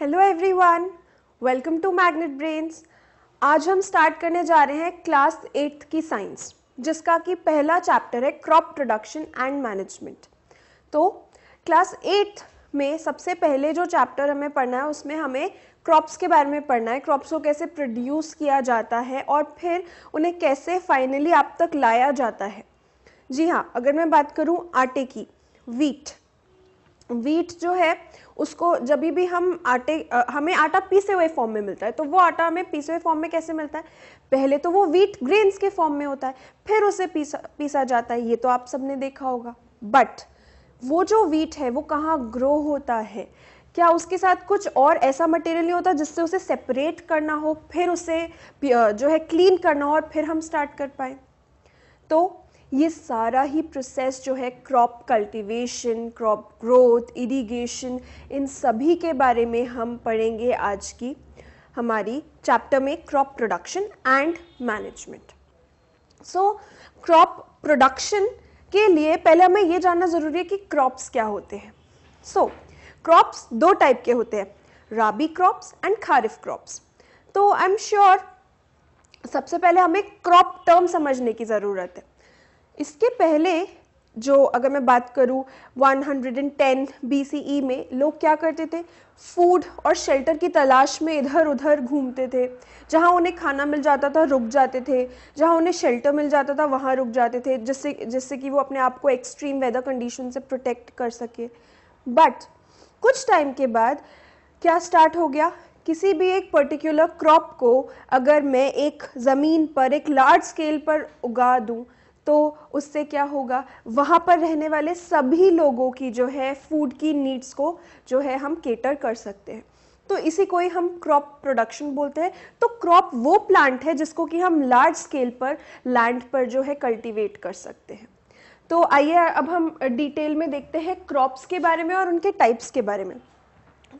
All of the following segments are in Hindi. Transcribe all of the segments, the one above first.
Hello everyone welcome to magnet brains आज हम स्टार्ट करने जा रहे हैं क्लास एट्थ की साइंस जिसका कि पहला चैप्टर है क्रॉप प्रोडक्शन एंड मैनेजमेंट तो क्लास एट्थ में सबसे पहले जो चैप्टर हमें पढ़ना है उसमें हमें क्रॉप्स के बारे में पढ़ना है क्रॉप्स को कैसे प्रोड्यूस किया जाता है और फिर उन्हें कैसे फाइनली आप तक लाया जाता है जी हाँ अगर मैं बात करूँ आटे की वीट वीट जो है उसको जब भी हम आटे हमें आटा पीसे हुए फॉर्म में मिलता है तो वो आटा हमें पीसे हुए फॉर्म में कैसे मिलता है पहले तो वो वीट ग्रेन्स के फॉर्म में होता है फिर उसे पीसा पीसा जाता है ये तो आप सबने देखा होगा बट वो जो वीट है वो कहाँ ग्रो होता है क्या उसके साथ कुछ और ऐसा मटेरियल नहीं होता जिससे उसे सेपरेट करना हो फिर उसे जो है क्लीन करना हो और फिर हम स्टार्ट कर पाए तो ये सारा ही प्रोसेस जो है crop cultivation crop growth irrigation इन सभी के बारे में हम पढ़ेंगे आज की हमारी चैप्टर में crop production and management so crop production के लिए पहले हमें ये जानना ज़रूरी है कि क्रॉप्स क्या होते हैं सो so, क्रॉप्स दो टाइप के होते हैं rabi crops and kharif crops तो आई एम श्योर सबसे पहले हमें क्रॉप टर्म समझने की ज़रूरत है इसके पहले जो अगर मैं बात करूँ 110 BCE में लोग क्या करते थे फूड और शेल्टर की तलाश में इधर उधर घूमते थे जहाँ उन्हें खाना मिल जाता था रुक जाते थे जहाँ उन्हें शेल्टर मिल जाता था वहाँ रुक जाते थे जिससे जिससे कि वो अपने आप को एक्सट्रीम वेदर कंडीशन से प्रोटेक्ट कर सके बट कुछ टाइम के बाद क्या स्टार्ट हो गया किसी भी एक पर्टिकुलर क्रॉप को अगर मैं एक ज़मीन पर एक लार्ज स्केल पर उगा दूँ तो उससे क्या होगा वहाँ पर रहने वाले सभी लोगों की जो है फूड की नीड्स को जो है हम केटर कर सकते हैं तो इसी को ही हम क्रॉप प्रोडक्शन बोलते हैं तो क्रॉप वो प्लांट है जिसको कि हम लार्ज स्केल पर लैंड पर जो है कल्टीवेट कर सकते हैं तो आइए अब हम डिटेल में देखते हैं क्रॉप्स के बारे में और उनके टाइप्स के बारे में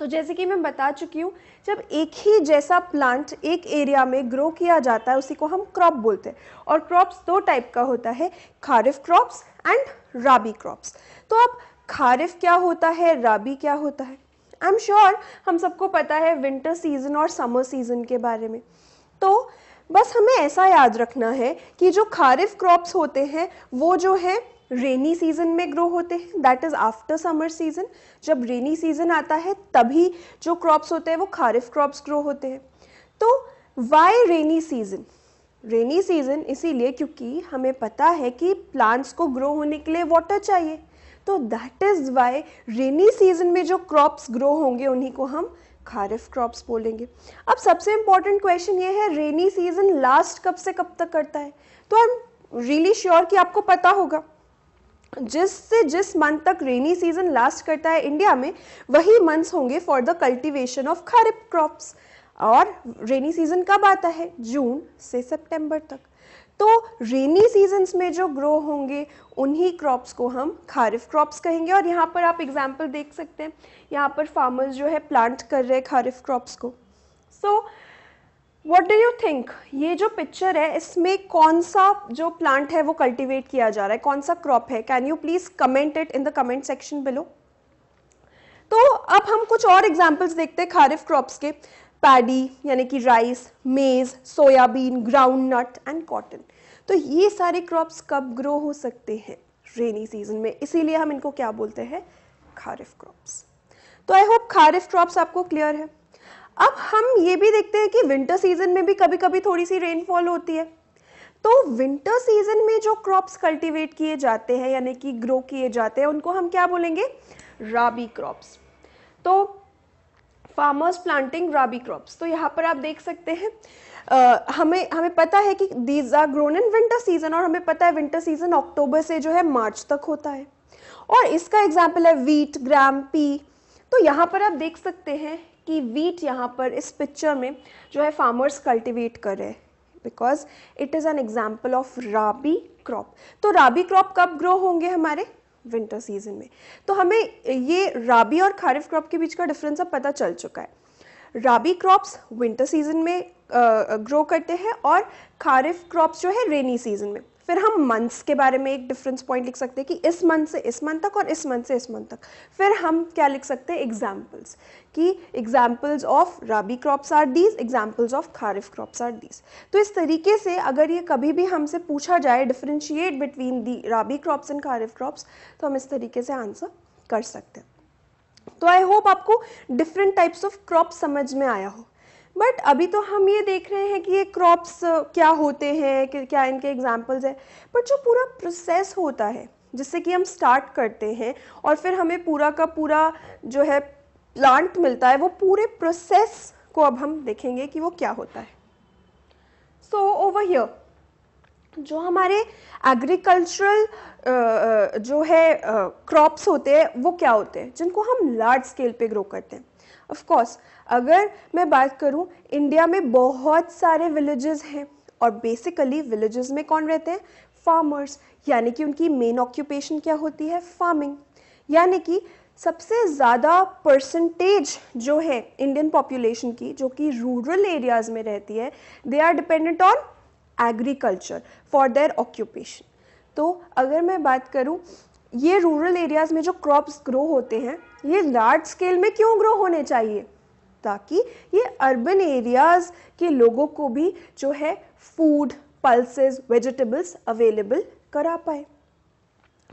तो जैसे कि मैं बता चुकी हूँ जब एक ही जैसा प्लांट एक एरिया में ग्रो किया जाता है उसी को हम क्रॉप बोलते हैं और क्रॉप्स दो टाइप का होता है kharif crops and rabi crops तो अब खारिफ क्या होता है राबी क्या होता है आई एम श्योर हम सबको पता है विंटर सीजन और समर सीजन के बारे में तो बस हमें ऐसा याद रखना है कि जो खारिफ क्रॉप्स होते हैं वो जो है रेनी सीजन में ग्रो होते हैं that is after summer season जब रेनी सीजन आता है तभी जो क्रॉप्स होते हैं वो खारिफ क्रॉप्स ग्रो होते हैं तो why rainy season rainy season इसीलिए क्योंकि हमें पता है कि प्लांट्स को ग्रो होने के लिए वाटर चाहिए तो that is why rainy season में जो क्रॉप्स ग्रो होंगे उन्हीं को हम खारिफ क्रॉप्स बोलेंगे अब सबसे इंपॉर्टेंट क्वेश्चन ये है रेनी सीजन लास्ट कब से कब तक करता है तो आई एम रियली श्योर कि आपको पता होगा जिस से जिस मंथ तक रेनी सीजन लास्ट करता है इंडिया में वही मंथ्स होंगे for the cultivation of kharif crops और रेनी सीजन कब आता है जून से सितंबर तक तो रेनी सीजन्स में जो ग्रो होंगे उन्हीं क्रॉप्स को हम खारिफ क्रॉप्स कहेंगे और यहाँ पर आप एग्जाम्पल देख सकते हैं यहाँ पर फार्मर्स जो है प्लांट कर रहे हैं खारिफ क्रॉप्स को so so, what do you think ये जो पिक्चर है इसमें कौन सा जो प्लांट है वो कल्टिवेट किया जा रहा है कौन सा क्रॉप है can you please comment it in the comment section below तो अब हम कुछ और एग्जाम्पल्स देखते हैं खारिफ क्रॉप्स के पैडी यानी कि rice maize soybean groundnut and cotton तो ये सारे क्रॉप्स कब ग्रो हो सकते हैं रेनी सीजन में इसीलिए हम इनको क्या बोलते हैं खारिफ क्रॉप्स तो आई होप खारिफ क्रॉप्स आपको क्लियर है अब हम ये भी देखते हैं कि विंटर सीजन में भी कभी कभी थोड़ी सी रेनफॉल होती है तो विंटर सीजन में जो क्रॉप्स कल्टीवेट किए जाते हैं यानी कि ग्रो किए जाते हैं उनको हम क्या बोलेंगे राबी क्रॉप्स तो फार्मर्स प्लांटिंग राबी क्रॉप्स तो यहाँ पर आप देख सकते हैं uh, हमें हमें पता है कि these are grown in winter season और हमें पता है विंटर सीजन अक्टूबर से जो है मार्च तक होता है और इसका एग्जाम्पल है वीट ग्राम पी तो यहाँ पर आप देख सकते हैं कि वीट यहाँ पर इस पिक्चर में जो है फार्मर्स कल्टिवेट कर रहे हैं because it is an example of rabi crop तो राबी क्रॉप कब ग्रो होंगे हमारे विंटर सीजन में तो हमें ये राबी और खारिफ क्रॉप के बीच का डिफरेंस अब पता चल चुका है राबी क्रॉप्स विंटर सीजन में ग्रो करते हैं और खारिफ क्रॉप्स जो है रेनी सीजन में फिर हम मंथ्स के बारे में एक डिफरेंस पॉइंट लिख सकते हैं कि इस मंथ से इस मंथ तक और इस मंथ से इस मंथ तक फिर हम क्या लिख सकते हैं एग्जाम्पल्स कि examples of rabi crops are these examples of kharif crops are these तो इस तरीके से अगर ये कभी भी हमसे पूछा जाए differentiate between the rabi crops and kharif crops तो हम इस तरीके से आंसर कर सकते हैं तो आई होप आपको डिफरेंट टाइप्स ऑफ क्रॉप समझ में आया हो बट अभी तो हम ये देख रहे हैं कि ये क्रॉप्स क्या होते हैं क्या इनके एग्जाम्पल्स हैं बट जो पूरा प्रोसेस होता है जिससे कि हम स्टार्ट करते हैं और फिर हमें पूरा का पूरा जो है प्लांट मिलता है वो पूरे प्रोसेस को अब हम देखेंगे कि वो क्या होता है सो ओवर हियर जो हमारे एग्रीकल्चरल जो है क्रॉप्स होते हैं वो क्या होते हैं जिनको हम लार्ज स्केल पे ग्रो करते हैं ऑफ कोर्स अगर मैं बात करूं इंडिया में बहुत सारे विलेजेस हैं और बेसिकली विलेजेस में कौन रहते हैं फार्मर्स यानी कि उनकी मेन ऑक्यूपेशन क्या होती है फार्मिंग यानी कि सबसे ज़्यादा परसेंटेज जो है इंडियन पॉपुलेशन की जो कि रूरल एरियाज़ में रहती है they are dependent on agriculture for their occupation तो अगर मैं बात करूँ ये रूरल एरियाज़ में जो क्रॉप्स ग्रो होते हैं ये लार्ज स्केल में क्यों ग्रो होने चाहिए ताकि ये अर्बन एरियाज़ के लोगों को भी जो है फूड पल्सेस वेजिटेबल्स अवेलेबल करा पाए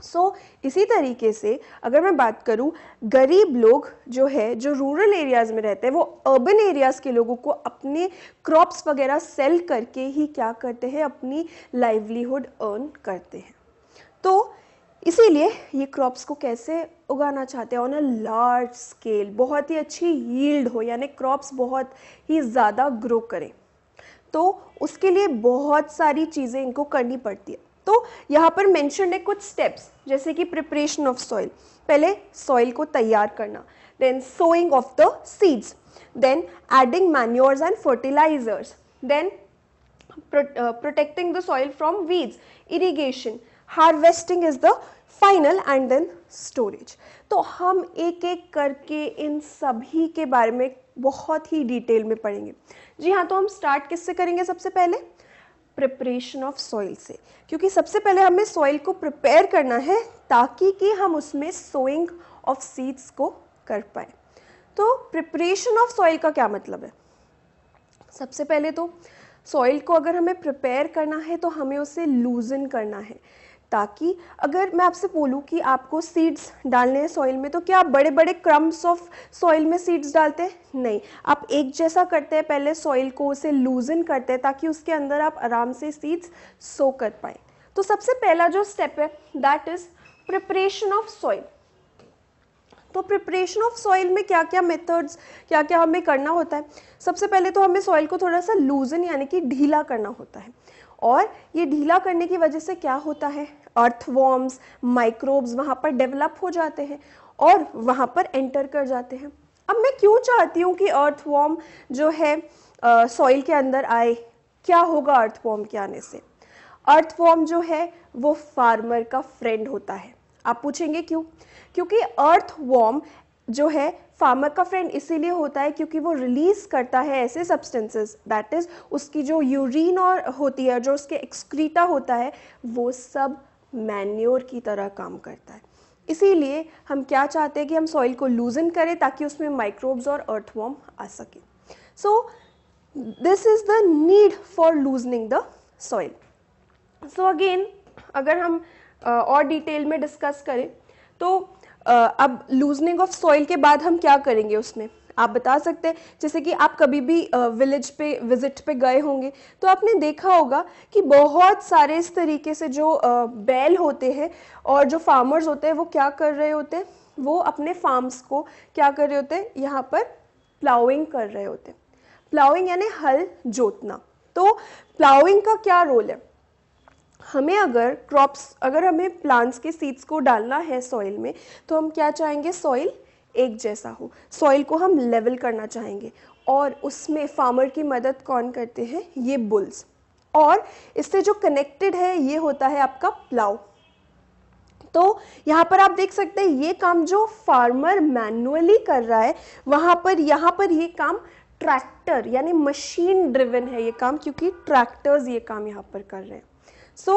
सो so, इसी तरीके से अगर मैं बात करूँ गरीब लोग जो है जो रूरल एरियाज़ में रहते हैं वो अर्बन एरियाज़ के लोगों को अपने क्रॉप्स वगैरह सेल करके ही क्या करते हैं अपनी लाइवलीहुड अर्न करते हैं तो इसीलिए ये क्रॉप्स को कैसे उगाना चाहते हैं ऑन अ लार्ज स्केल बहुत ही अच्छी यील्ड हो यानी क्रॉप्स बहुत ही ज़्यादा ग्रो करें तो उसके लिए बहुत सारी चीज़ें इनको करनी पड़ती है तो यहाँ पर मैंशन है कुछ स्टेप्स जैसे कि प्रिपरेशन ऑफ सॉइल पहले सॉइल को तैयार करना then sowing of the seeds then adding manures and fertilizers then protecting the soil from weeds irrigation harvesting is the final and then storage तो हम एक एक करके इन सभी के बारे में बहुत ही डिटेल में पढ़ेंगे जी हाँ तो हम स्टार्ट किससे करेंगे सबसे पहले प्रिपरेशन ऑफ सॉइल से क्योंकि सबसे पहले हमें सॉइल को प्रिपेयर करना है ताकि कि हम उसमें सोइंग ऑफ सीड्स को कर पाए तो प्रिपरेशन ऑफ सॉइल का क्या मतलब है सबसे पहले तो सॉइल को अगर हमें प्रिपेयर करना है तो हमें उसे लूजन करना है ताकि अगर मैं आपसे बोलूँ कि आपको सीड्स डालने हैं सॉइल में तो क्या आप बड़े बड़े क्रम्स ऑफ सॉइल में सीड्स डालते हैं नहीं आप एक जैसा करते हैं पहले सॉइल को उसे लूजन करते हैं ताकि उसके अंदर आप आराम से सीड्स सो कर पाए तो सबसे पहला जो स्टेप है that is preparation of soil तो प्रिपरेशन ऑफ सॉइल में क्या क्या मेथड्स क्या क्या हमें करना होता है सबसे पहले तो हमें सॉइल को थोड़ा सा लूजन यानी कि ढीला करना होता है और ये ढीला करने की वजह से क्या होता है अर्थवॉर्म्स माइक्रोब्स वहाँ पर डेवलप हो जाते हैं और वहाँ पर एंटर कर जाते हैं अब मैं क्यों चाहती हूँ कि अर्थवॉर्म जो है सॉइल के अंदर आए क्या होगा अर्थवॉर्म के आने से अर्थवॉर्म जो है वो फार्मर का फ्रेंड होता है आप पूछेंगे क्यों क्योंकि अर्थवॉर्म जो है फार्मर का फ्रेंड इसीलिए होता है क्योंकि वो रिलीज करता है ऐसे सब्सटेंसेस दैट इज उसकी जो यूरिन और होती है जो उसके एक्सक्रीटा होता है वो सब मैन्योर की तरह काम करता है इसीलिए हम क्या चाहते हैं कि हम सॉइल को लूजन करें ताकि उसमें माइक्रोब्स और अर्थवॉर्म आ सके so this is the need for loosening the soil so again अगर हम uh, और डिटेल में डिस्कस करें तो uh, अब लूजनिंग ऑफ सॉइल के बाद हम क्या करेंगे उसमें आप बता सकते हैं जैसे कि आप कभी भी विलेज पे विजिट पे गए होंगे तो आपने देखा होगा कि बहुत सारे इस तरीके से जो बैल होते हैं और जो फार्मर्स होते हैं वो क्या कर रहे होते हैं वो अपने फार्म्स को क्या कर रहे होते हैं यहाँ पर प्लाउइंग कर रहे होते हैं प्लाउइंग यानी हल जोतना तो प्लाउइंग का क्या रोल है हमें अगर क्रॉप्स अगर हमें प्लांट्स के सीड्स को डालना है सॉइल में तो हम क्या चाहेंगे सॉइल एक जैसा हो सॉइल को हम लेवल करना चाहेंगे और उसमें फार्मर की मदद कौन करते हैं ये बुल्स और इससे जो कनेक्टेड है ये होता है आपका प्लाव तो यहाँ पर आप देख सकते हैं ये काम जो फार्मर मैनुअली कर रहा है वहाँ पर यहाँ पर ये काम ट्रैक्टर यानी मशीन ड्रिवन है ये काम क्योंकि ट्रैक्टर्स ये काम यहाँ पर कर रहे हैं so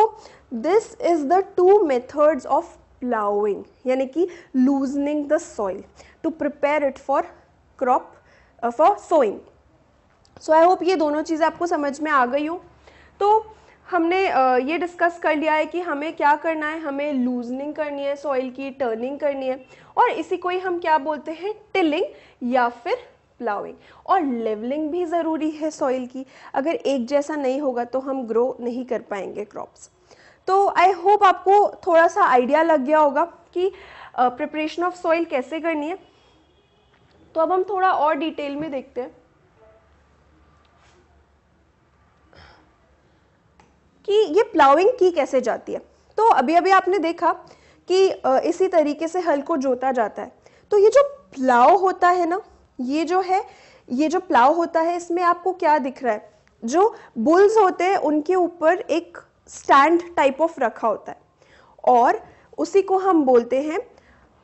this is the two methods of ploughing यानी कि loosening the soil to prepare it for crop for sowing so I hope ये दोनों चीज़ें आपको समझ में आ गई हो तो हमने uh, ये डिस्कस कर लिया है कि हमें क्या करना है हमें लूजनिंग करनी है सॉइल की टर्निंग करनी है और इसी को ही हम क्या बोलते हैं टिलिंग या फिर प्लाउिंग और लेवलिंग भी ज़रूरी है सॉइल की अगर एक जैसा नहीं होगा तो हम ग्रो नहीं कर पाएंगे क्रॉप्स तो आई होप आपको थोड़ा सा आइडिया लग गया होगा कि प्रिपरेशन ऑफ सॉइल कैसे करनी है तो अब हम थोड़ा और डिटेल में देखते हैं कि ये प्लाउिंग की कैसे जाती है तो अभी अभी आपने देखा कि इसी तरीके से हल को जोता जाता है तो ये जो प्लाव होता है ना ये जो है ये जो प्लाव होता है इसमें आपको क्या दिख रहा है जो बुल्स होते हैं उनके ऊपर एक स्टैंड टाइप ऑफ रखा होता है और उसी को हम बोलते हैं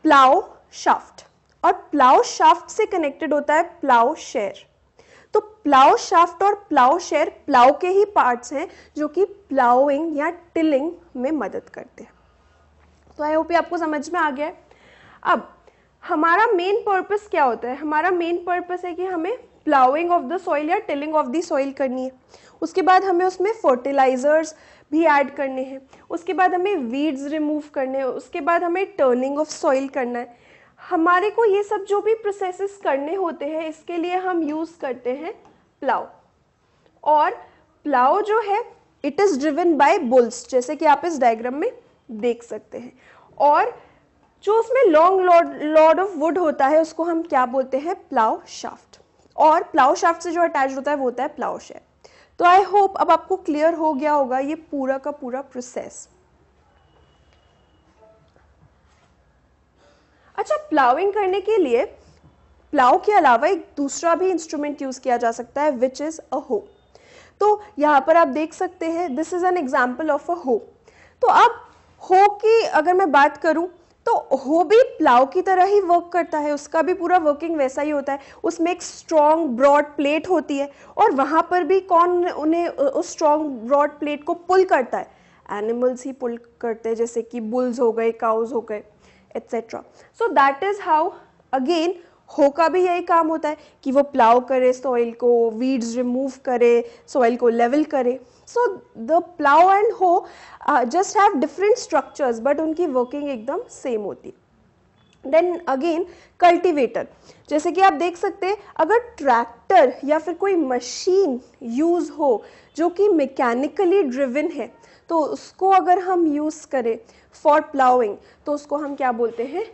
प्लाओ शाफ्ट और प्लाओ शाफ्ट से कनेक्टेड होता है प्लाओ शेयर तो प्लाओ शाफ्ट और प्लाओ शेयर प्लाओ के ही पार्ट्स हैं जो कि प्लाविंग या टिलिंग में मदद करते हैं तो आई होप ये आपको समझ में आ गया है अब हमारा मेन पर्पस क्या होता है हमारा मेन पर्पस है कि हमें प्लाउइंग ऑफ द सॉइल या टिलिंग ऑफ द सॉइल करनी है उसके बाद हमें उसमें फर्टिलाइजर्स भी ऐड करने हैं उसके बाद हमें वीड्स रिमूव करने हैं उसके बाद हमें टर्निंग ऑफ सॉइल करना है हमारे को ये सब जो भी प्रोसेसेस करने होते हैं इसके लिए हम यूज़ करते हैं प्लाव और प्लाव जो है it is driven by bulls जैसे कि आप इस डायग्राम में देख सकते हैं और जो उसमें लॉन्ग लॉर्ड ऑफ वुड होता है उसको हम क्या बोलते हैं प्लाव शाफ्ट और प्लाव शाफ्ट से जो अटैच होता है वो होता है प्लाव शेयर तो आई होप अब आपको क्लियर हो गया होगा ये पूरा का पूरा प्रोसेस अच्छा प्लाउिंग करने के लिए प्लाव के अलावा एक दूसरा भी इंस्ट्रूमेंट यूज किया जा सकता है विच इज अ हो तो यहां पर आप देख सकते हैं this is an example of a hoe तो अब हो की अगर मैं बात करूं तो हो भी प्लाव की तरह ही वर्क करता है उसका भी पूरा वर्किंग वैसा ही होता है उसमें एक स्ट्रॉन्ग ब्रॉड प्लेट होती है और वहाँ पर भी कौन उन्हें उस स्ट्रॉन्ग ब्रॉड प्लेट को पुल करता है एनिमल्स ही पुल करते हैं जैसे कि बुल्स हो गए काउज हो गए etcetera so that is how again hoe का भी यही काम होता है कि वो प्लाव करे सॉइल को वीड्स रिमूव करे सॉइल को लेवल करे so the plough and hoe just have different structures but उनकी वर्किंग एकदम सेम होती है देन अगेन कल्टीवेटर जैसे कि आप देख सकते हैं अगर ट्रैक्टर या फिर कोई मशीन यूज़ हो जो कि मैकेनिकली ड्रिवन है तो उसको अगर हम यूज़ करें फॉर प्लाउइंग तो उसको हम क्या बोलते हैं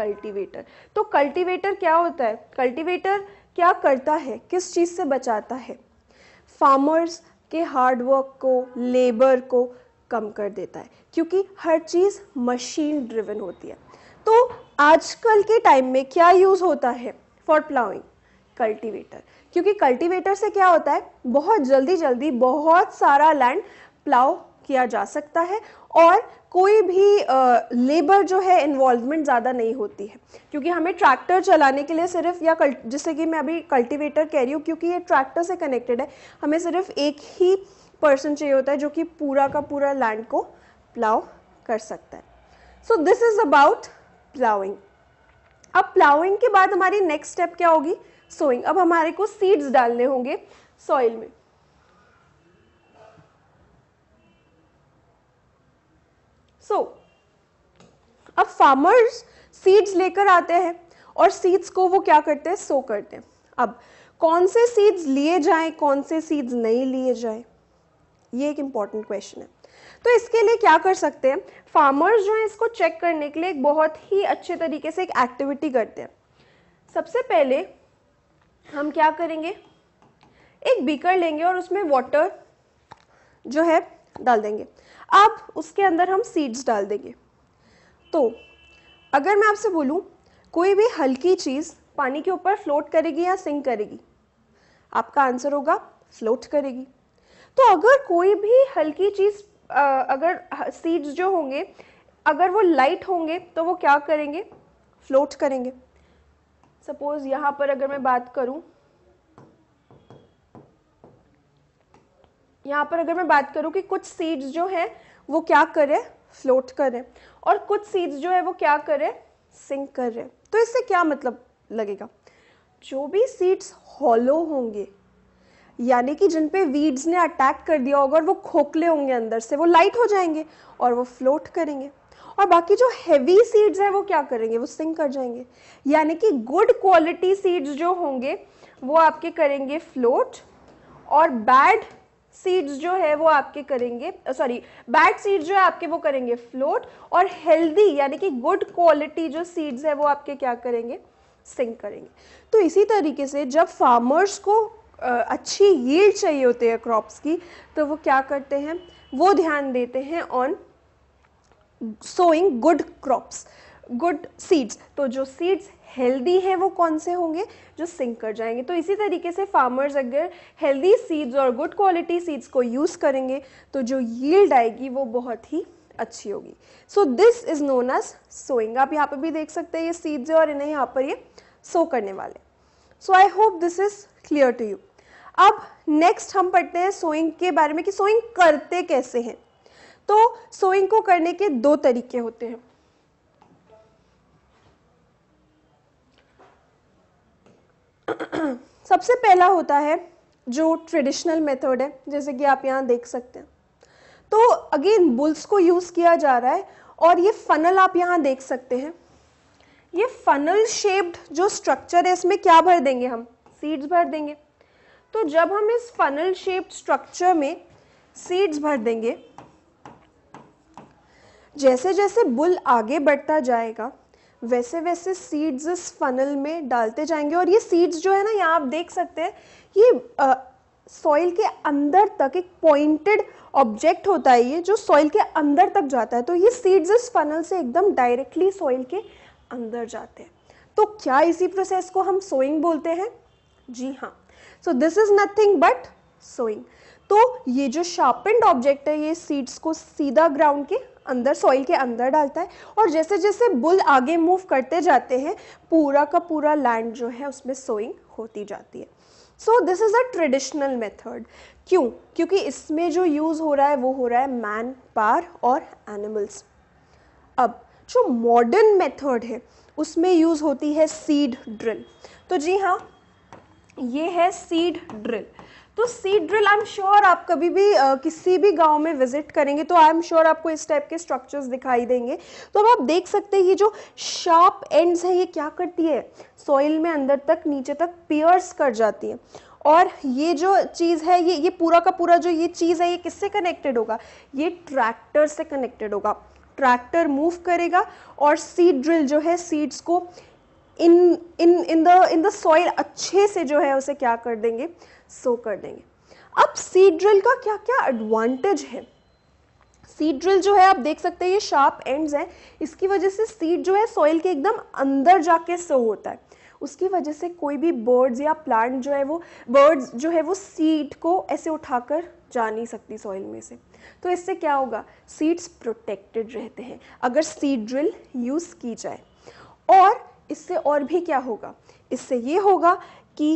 कल्टीवेटर तो कल्टीवेटर क्या होता है कल्टीवेटर क्या करता है किस चीज़ से बचाता है फार्मर्स के हार्डवर्क को लेबर को कम कर देता है क्योंकि हर चीज़ मशीन ड्रिवन होती है तो आजकल के टाइम में क्या यूज़ होता है फॉर प्लाउइंग कल्टीवेटर क्योंकि कल्टीवेटर से क्या होता है बहुत जल्दी जल्दी बहुत सारा लैंड प्लाउ किया जा सकता है और कोई भी लेबर जो है इन्वॉल्वमेंट ज़्यादा नहीं होती है क्योंकि हमें ट्रैक्टर चलाने के लिए सिर्फ या कल जैसे कि मैं अभी कल्टिवेटर कह रही हूँ क्योंकि ये ट्रैक्टर से कनेक्टेड है हमें सिर्फ एक ही पर्सन चाहिए होता है जो कि पूरा का पूरा लैंड को प्लाव कर सकता है so this is about ploughing अब प्लाउइंग के बाद हमारी नेक्स्ट स्टेप क्या होगी सोइंग अब हमारे को सीड्स डालने होंगे सॉइल में सो so, अब फार्मर्स सीड्स लेकर आते हैं और सीड्स को वो क्या करते हैं सो करते हैं अब कौन से सीड्स लिए जाएं कौन से सीड्स नहीं लिए जाएं ये एक इंपॉर्टेंट क्वेश्चन है तो इसके लिए क्या कर सकते हैं फार्मर्स जो हैं इसको चेक करने के लिए एक बहुत ही अच्छे तरीके से एक एक्टिविटी करते हैं सबसे पहले हम क्या करेंगे एक बीकर लेंगे और उसमें वाटर जो है डाल देंगे अब उसके अंदर हम सीड्स डाल देंगे तो अगर मैं आपसे बोलूँ कोई भी हल्की चीज़ पानी के ऊपर फ्लोट करेगी या सिंक करेगी आपका आंसर होगा फ्लोट करेगी तो अगर कोई भी हल्की चीज़ अगर सीड्स जो होंगे अगर वो लाइट होंगे तो वो क्या करेंगे फ्लोट करेंगे सपोज़ यहाँ पर अगर मैं बात करूँ यहाँ पर अगर मैं बात करूँ कि कुछ सीड्स जो हैं वो क्या करें फ्लोट करें और कुछ सीड्स जो है वो क्या करें सिंक करें तो इससे क्या मतलब लगेगा जो भी सीड्स हॉलो होंगे यानी कि जिन पे वीड्स ने अटैक कर दिया होगा और वो खोखले होंगे अंदर से वो लाइट हो जाएंगे और वो फ्लोट करेंगे और बाकी जो हैवी सीड्स हैं वो क्या करेंगे वो सिंक कर जाएंगे यानी कि गुड क्वालिटी सीड्स जो होंगे वो आपके करेंगे फ्लोट और बैड सीड्स जो है वो आपके करेंगे सॉरी बैड सीड्स जो है आपके वो करेंगे फ्लोट और हेल्दी यानी कि गुड क्वालिटी जो सीड्स है वो आपके क्या करेंगे सिंक करेंगे तो इसी तरीके से जब फार्मर्स को अच्छी यील्ड चाहिए होती है क्रॉप्स की तो वो क्या करते हैं वो ध्यान देते हैं on sowing good crops good seeds तो जो सीड्स हेल्दी हैं वो कौन से होंगे जो सिंक कर जाएंगे तो इसी तरीके से फार्मर्स अगर हेल्दी सीड्स और गुड क्वालिटी सीड्स को यूज़ करेंगे तो जो यील्ड आएगी वो बहुत ही अच्छी होगी so this is known as sowing आप यहाँ पर भी देख सकते हैं ये सीड्स है और इन्हें यहाँ पर ये सो करने वाले so I hope this is clear to you अब नेक्स्ट हम पढ़ते हैं सोइंग के बारे में कि सोइंग करते कैसे हैं तो सोइंग को करने के दो तरीके होते हैं सबसे पहला होता है जो ट्रेडिशनल मेथड है जैसे कि आप यहाँ देख सकते हैं तो अगेन बुल्स को यूज़ किया जा रहा है और ये फनल आप यहाँ देख सकते हैं ये फनल शेप्ड जो स्ट्रक्चर है इसमें क्या भर देंगे हम सीड्स भर देंगे तो जब हम इस फनल शेप्ड स्ट्रक्चर में सीड्स भर देंगे जैसे जैसे बुल आगे बढ़ता जाएगा वैसे वैसे सीड्स इस फनल में डालते जाएंगे और ये सीड्स जो है ना यहाँ आप देख सकते हैं ये सॉइल के अंदर तक एक पॉइंटेड ऑब्जेक्ट होता है ये जो सॉइल के अंदर तक जाता है तो ये सीड्स इस फनल से एकदम डायरेक्टली सॉइल के अंदर जाते हैं तो क्या इसी प्रोसेस को हम सोइंग बोलते हैं जी हाँ so this is nothing but sowing तो ये जो शार्पेंड ऑब्जेक्ट है ये सीड्स को सीधा ग्राउंड के अंदर सॉइल के अंदर डालता है और जैसे जैसे बुल आगे मूव करते जाते हैं पूरा का पूरा लैंड जो है उसमें सोइंग होती जाती है so this is a traditional method क्यों क्योंकि इसमें जो यूज़ हो रहा है वो हो रहा है मैन पार और एनिमल्स अब जो मॉडर्न मेथड है उसमें यूज़ होती है सीड ड्रिल तो जी हाँ ये है सीड ड्रिल तो seed drill I am sure आप कभी भी आ, किसी भी गांव में विजिट करेंगे तो आई एम श्योर आपको इस टाइप के स्ट्रक्चर्स दिखाई देंगे तो अब आप देख सकते हैं ये जो शार्प एंड्स है ये क्या करती है सॉइल में अंदर तक नीचे तक पियर्स कर जाती है और ये जो चीज़ है ये ये पूरा का पूरा जो ये चीज़ है ये किससे कनेक्टेड होगा ये ट्रैक्टर से कनेक्टेड होगा ट्रैक्टर मूव करेगा और सीड ड्रिल जो है सीड्स को in in in the in the soil अच्छे से जो है उसे क्या कर देंगे सो कर देंगे अब सीड ड्रिल का क्या क्या एडवांटेज है सीड ड्रिल जो है आप देख सकते हैं ये शार्प एंड्स हैं इसकी वजह से सीड जो है सॉइल के एकदम अंदर जाके सो होता है उसकी वजह से कोई भी बर्ड्स या प्लांट जो है वो बर्ड्स जो है वो सीड को ऐसे उठाकर जा नहीं सकती सॉइल में से तो इससे क्या होगा सीड्स प्रोटेक्टेड रहते हैं अगर सीड ड्रिल यूज़ की जाए और इससे और भी क्या होगा इससे ये होगा कि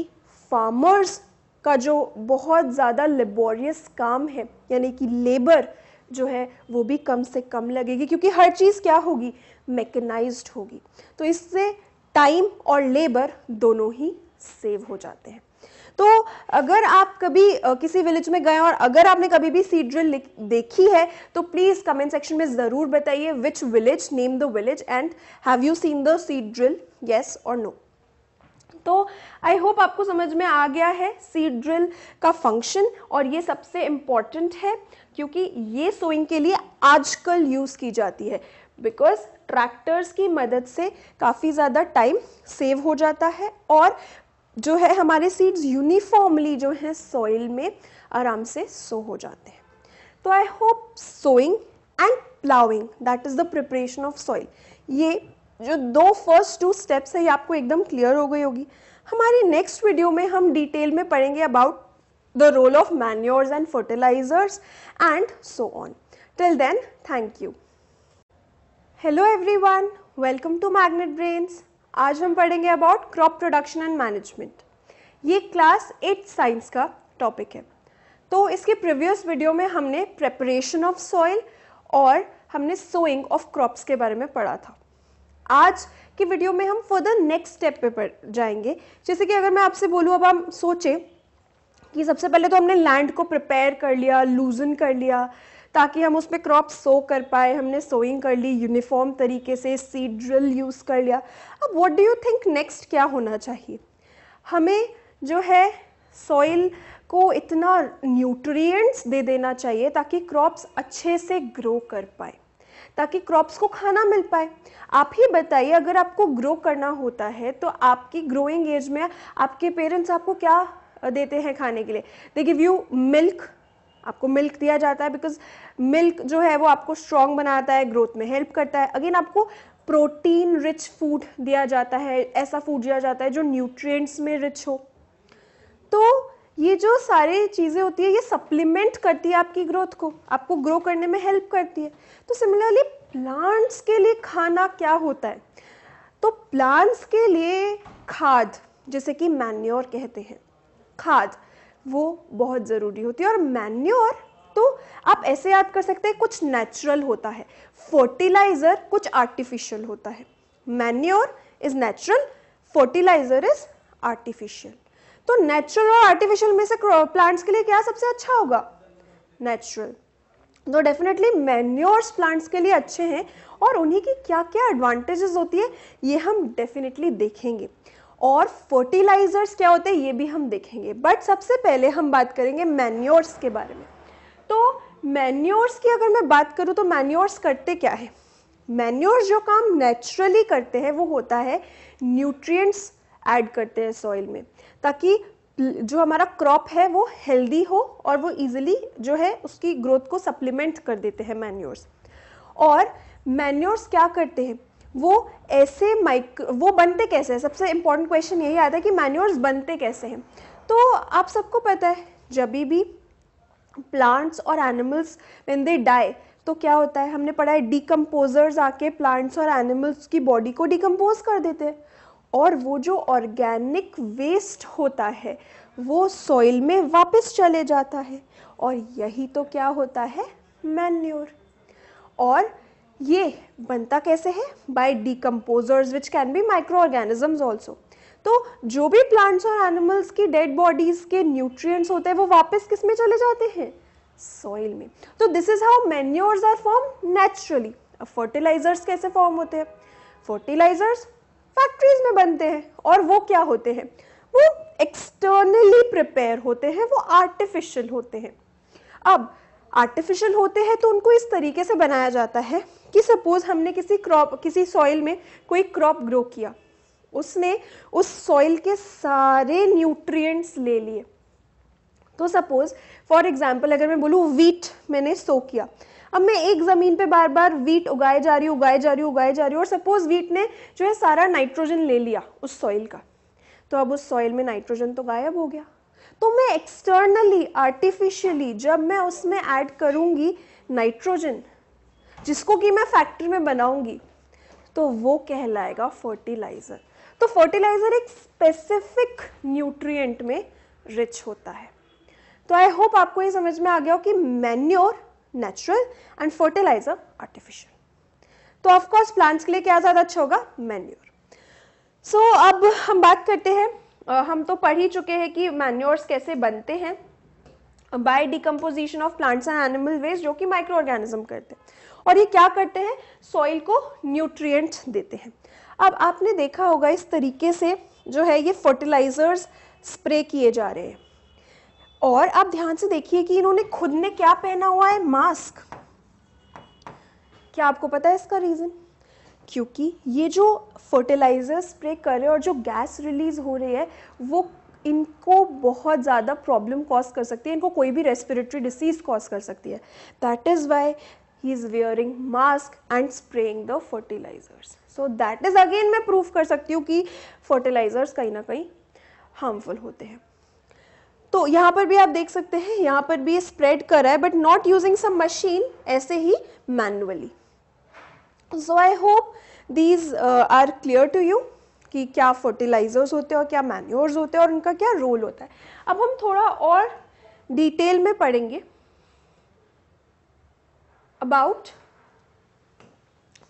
फार्मर्स का जो बहुत ज़्यादा लेबोरियस काम है यानी कि लेबर जो है वो भी कम से कम लगेगी क्योंकि हर चीज़ क्या होगी मैकेनाइज्ड होगी तो इससे टाइम और लेबर दोनों ही सेव हो जाते हैं तो अगर आप कभी किसी विलेज में गए और अगर आपने कभी भी सीड ड्रिल देखी है तो प्लीज़ कमेंट सेक्शन में ज़रूर बताइए which village name the village and have you seen the seed drill yes और नो तो आई होप आपको समझ में आ गया है सीड ड्रिल का फंक्शन और ये सबसे इम्पॉर्टेंट है क्योंकि ये सोइंग के लिए आजकल यूज़ की जाती है बिकॉज ट्रैक्टर्स की मदद से काफ़ी ज़्यादा टाइम सेव हो जाता है और जो है हमारे सीड्स यूनिफॉर्मली जो है सॉइल में आराम से सो हो जाते हैं तो I hope sowing and ploughing that is the preparation of soil ये जो दो फर्स्ट टू स्टेप्स है ये आपको एकदम क्लियर हो गई होगी हमारी नेक्स्ट वीडियो में हम डिटेल में पढ़ेंगे about the role of manures and fertilizers and so on. Till then, thank you. Hello everyone, welcome to magnet brains आज हम पढ़ेंगे about crop production and management ये क्लास एट साइंस का टॉपिक है तो इसके प्रीवियस वीडियो में हमने प्रेपरेशन ऑफ सॉइल और हमने सोइंग ऑफ क्रॉप्स के बारे में पढ़ा था आज की वीडियो में हम फर्दर नेक्स्ट स्टेप पे पर जाएंगे जैसे कि अगर मैं आपसे बोलूँ अब हम सोचें कि सबसे पहले तो हमने लैंड को प्रिपेयर कर लिया लूजन कर लिया ताकि हम उसमें क्रॉप सो कर पाए हमने सोइंग कर ली यूनिफॉर्म तरीके से सीड ड्रिल यूज़ कर लिया अब what do you think next क्या होना चाहिए हमें जो है सॉइल को इतना न्यूट्रिएंट्स दे देना चाहिए ताकि क्रॉप्स अच्छे से ग्रो कर पाए ताकि क्रॉप्स को खाना मिल पाए आप ही बताइए अगर आपको ग्रो करना होता है तो आपकी ग्रोइंग एज में आपके पेरेंट्स आपको क्या देते हैं खाने के लिए दे गिव यू मिल्क आपको मिल्क दिया जाता है बिकॉज मिल्क जो है वो आपको स्ट्रॉन्ग बनाता है ग्रोथ में हेल्प करता है अगेन आपको प्रोटीन रिच फूड दिया जाता है ऐसा फूड दिया जाता है जो न्यूट्रिएंट्स में रिच हो तो ये जो सारी चीज़ें होती है ये सप्लीमेंट करती है आपकी ग्रोथ को आपको ग्रो करने में हेल्प करती है तो सिमिलरली प्लांट्स के लिए खाना क्या होता है तो प्लांट्स के लिए खाद जैसे कि मैन्योर कहते हैं खाद वो बहुत ज़रूरी होती है और मैन्योर तो आप ऐसे याद कर सकते हैं कुछ नेचुरल होता है फर्टिलाइज़र कुछ आर्टिफिशियल होता है manure is natural fertilizer is artificial तो नेचुरल और आर्टिफिशियल में से प्लांट्स के लिए क्या सबसे अच्छा होगा नेचुरल तो डेफिनेटली मैन्योर्स प्लांट्स के लिए अच्छे हैं और उन्हीं की क्या क्या एडवांटेजेस होती है ये हम डेफिनेटली देखेंगे और फर्टिलाइजर्स क्या होते हैं ये भी हम देखेंगे बट सबसे पहले हम बात करेंगे मैन्योर्स के बारे में तो मैन्योर्स की अगर मैं बात करूँ तो मैन्योर्स करते क्या है मैन्योर्स जो काम नेचुरली करते हैं वो होता है न्यूट्रिएंट्स ऐड करते हैं सॉइल में ताकि जो हमारा क्रॉप है वो हेल्दी हो और वो इजीली जो है उसकी ग्रोथ को सप्लीमेंट कर देते हैं मैन्योर्स और मैन्योर्स क्या करते हैं वो ऐसे माइक्रो वो बनते कैसे हैं सबसे इम्पॉर्टेंट क्वेश्चन यही आता है कि मैन्योर्स बनते कैसे हैं तो आप सबको पता है जब भी प्लांट्स और एनिमल्स वेन दे डाई तो क्या होता है हमने पढ़ा है डिकम्पोजर्स आके प्लांट्स और एनिमल्स की बॉडी को डिकम्पोज कर देते हैं और वो जो ऑर्गेनिक वेस्ट होता है वो सॉइल में वापस चले जाता है और यही तो क्या होता है मैन्योर और ये बनता कैसे है by decomposers which can be microorganisms also तो जो भी प्लांट्स और एनिमल्स की डेड बॉडीज के न्यूट्रिएंट्स होते हैं वो वापस किस में चले जाते हैं सॉइल में तो this is how manures are form naturally fertilizers कैसे फॉर्म होते हैं फर्टिलाइजर्स फैक्ट्रीज में बनते हैं और वो क्या होते हैं वो एक्सटर्नली प्रिपेयर होते हैं वो आर्टिफिशियल होते हैं अब आर्टिफिशियल होते हैं तो उनको इस तरीके से बनाया जाता है कि सपोज हमने किसी क्रॉप किसी सॉइल में कोई क्रॉप ग्रो किया उसने उस सॉइल के सारे न्यूट्रिएंट्स ले लिए तो सपोज फॉर एग्जांपल अगर मैं बोलूँ वीट मैंने सो किया अब मैं एक ज़मीन पे बार बार वीट उगाए जा रही हूँ उगाए जा रही हूँ उगाए जा रही हूँ और सपोज़ वीट ने जो है सारा नाइट्रोजन ले लिया उस सॉइल का तो अब उस सॉइल में नाइट्रोजन तो गायब हो गया तो मैं एक्सटर्नली आर्टिफिशियली जब मैं उसमें ऐड करूंगी नाइट्रोजन जिसको कि मैं फैक्ट्री में बनाऊंगी तो वो कहलाएगा फर्टिलाइज़र तो फर्टिलाइज़र एक स्पेसिफिक न्यूट्रिएंट में रिच होता है तो आई होप आपको ये समझ में आ गया हो कि manure natural and fertilizer artificial तो ऑफकोर्स प्लांट्स के लिए क्या ज़्यादा अच्छा होगा मैन्योर सो so, अब हम बात करते हैं uh, हम तो पढ़ ही चुके हैं कि मैन्योर्स कैसे बनते हैं by decomposition of plants and animal waste जो कि माइक्रो ऑर्गेनिज्म करते हैं और ये क्या करते हैं सॉइल को न्यूट्रिएंट्स देते हैं अब आपने देखा होगा इस तरीके से जो है ये फर्टिलाइजर्स स्प्रे किए जा रहे हैं और आप ध्यान से देखिए कि इन्होंने खुद ने क्या पहना हुआ है मास्क क्या आपको पता है इसका रीज़न क्योंकि ये जो फर्टिलाइज़र स्प्रे कर रहे हैं और जो गैस रिलीज़ हो रही है वो इनको बहुत ज़्यादा प्रॉब्लम कॉज कर सकती है इनको कोई भी रेस्पिरेटरी डिसीज़ कॉज कर सकती है that is why he is wearing mask and spraying the fertilizers so that is again मैं प्रूव कर सकती हूँ कि fertilizers कहीं ना कहीं harmful होते हैं तो यहाँ पर भी आप देख सकते हैं यहाँ पर भी स्प्रेड कर रहा है but not using some machine ऐसे ही manually so I hope these are clear to you कि क्या फर्टिलाइजर्स होते हैं और क्या मैन्योर्स होते हैं और उनका क्या रोल होता है अब हम थोड़ा और डिटेल में पढ़ेंगे अबाउट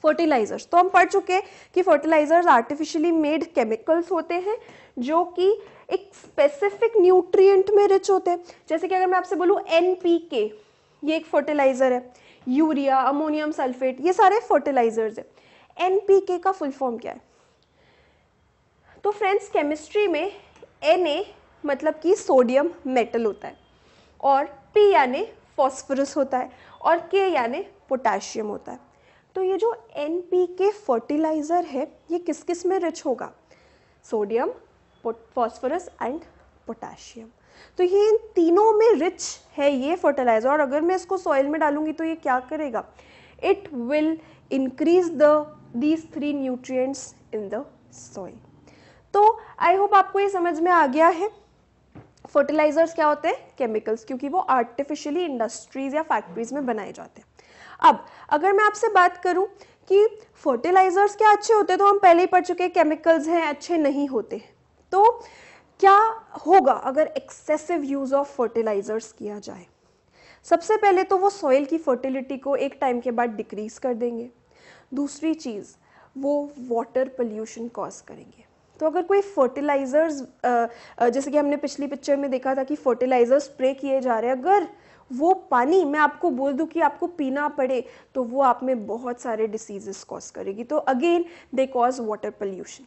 फर्टिलाइजर्स तो हम पढ़ चुके हैं कि फर्टिलाइजर्स आर्टिफिशियली मेड केमिकल्स होते हैं जो कि एक स्पेसिफिक न्यूट्रिएंट में रिच होते हैं जैसे कि अगर मैं आपसे बोलूँ एन ये एक फर्टिलाइज़र है यूरिया अमोनियम सल्फेट ये सारे फर्टिलाइजर्स हैं एन का फुल फॉर्म क्या है तो फ्रेंड्स केमिस्ट्री में एन मतलब कि सोडियम मेटल होता है और पी यानी फॉस्फोरस होता है और के यानी पोटेशियम होता है तो ये जो एन के फर्टिलाइज़र है ये किस किस में रिच होगा सोडियम फॉस्फोरस एंड पोटाशियम तो ये इन तीनों में रिच है ये फर्टिलाइजर और अगर मैं इसको सॉइल में डालूंगी तो ये क्या करेगा it will increase the these three nutrients in the soil तो आई होप आपको ये समझ में आ गया है फर्टिलाइजर्स क्या होते हैं केमिकल्स क्योंकि वो आर्टिफिशियली इंडस्ट्रीज या फैक्ट्रीज में बनाए जाते हैं अब अगर मैं आपसे बात करूं कि फर्टिलाइजर्स क्या अच्छे होते हैं तो हम पहले ही पढ़ चुके केमिकल्स हैं अच्छे नहीं होते तो क्या होगा अगर एक्सेसिव यूज ऑफ फर्टिलाइजर्स किया जाए सबसे पहले तो वो सॉइल की फर्टिलिटी को एक टाइम के बाद डिक्रीज कर देंगे दूसरी चीज़ वो वाटर पोल्यूशन कॉज करेंगे तो अगर कोई फर्टिलाइजर्स जैसे कि हमने पिछली पिक्चर में देखा था कि फर्टिलाइजर स्प्रे किए जा रहे हैं अगर वो पानी मैं आपको बोल दूं कि आपको पीना पड़े तो वो आप में बहुत सारे डिसीजेस कॉज करेगी तो again they cause water pollution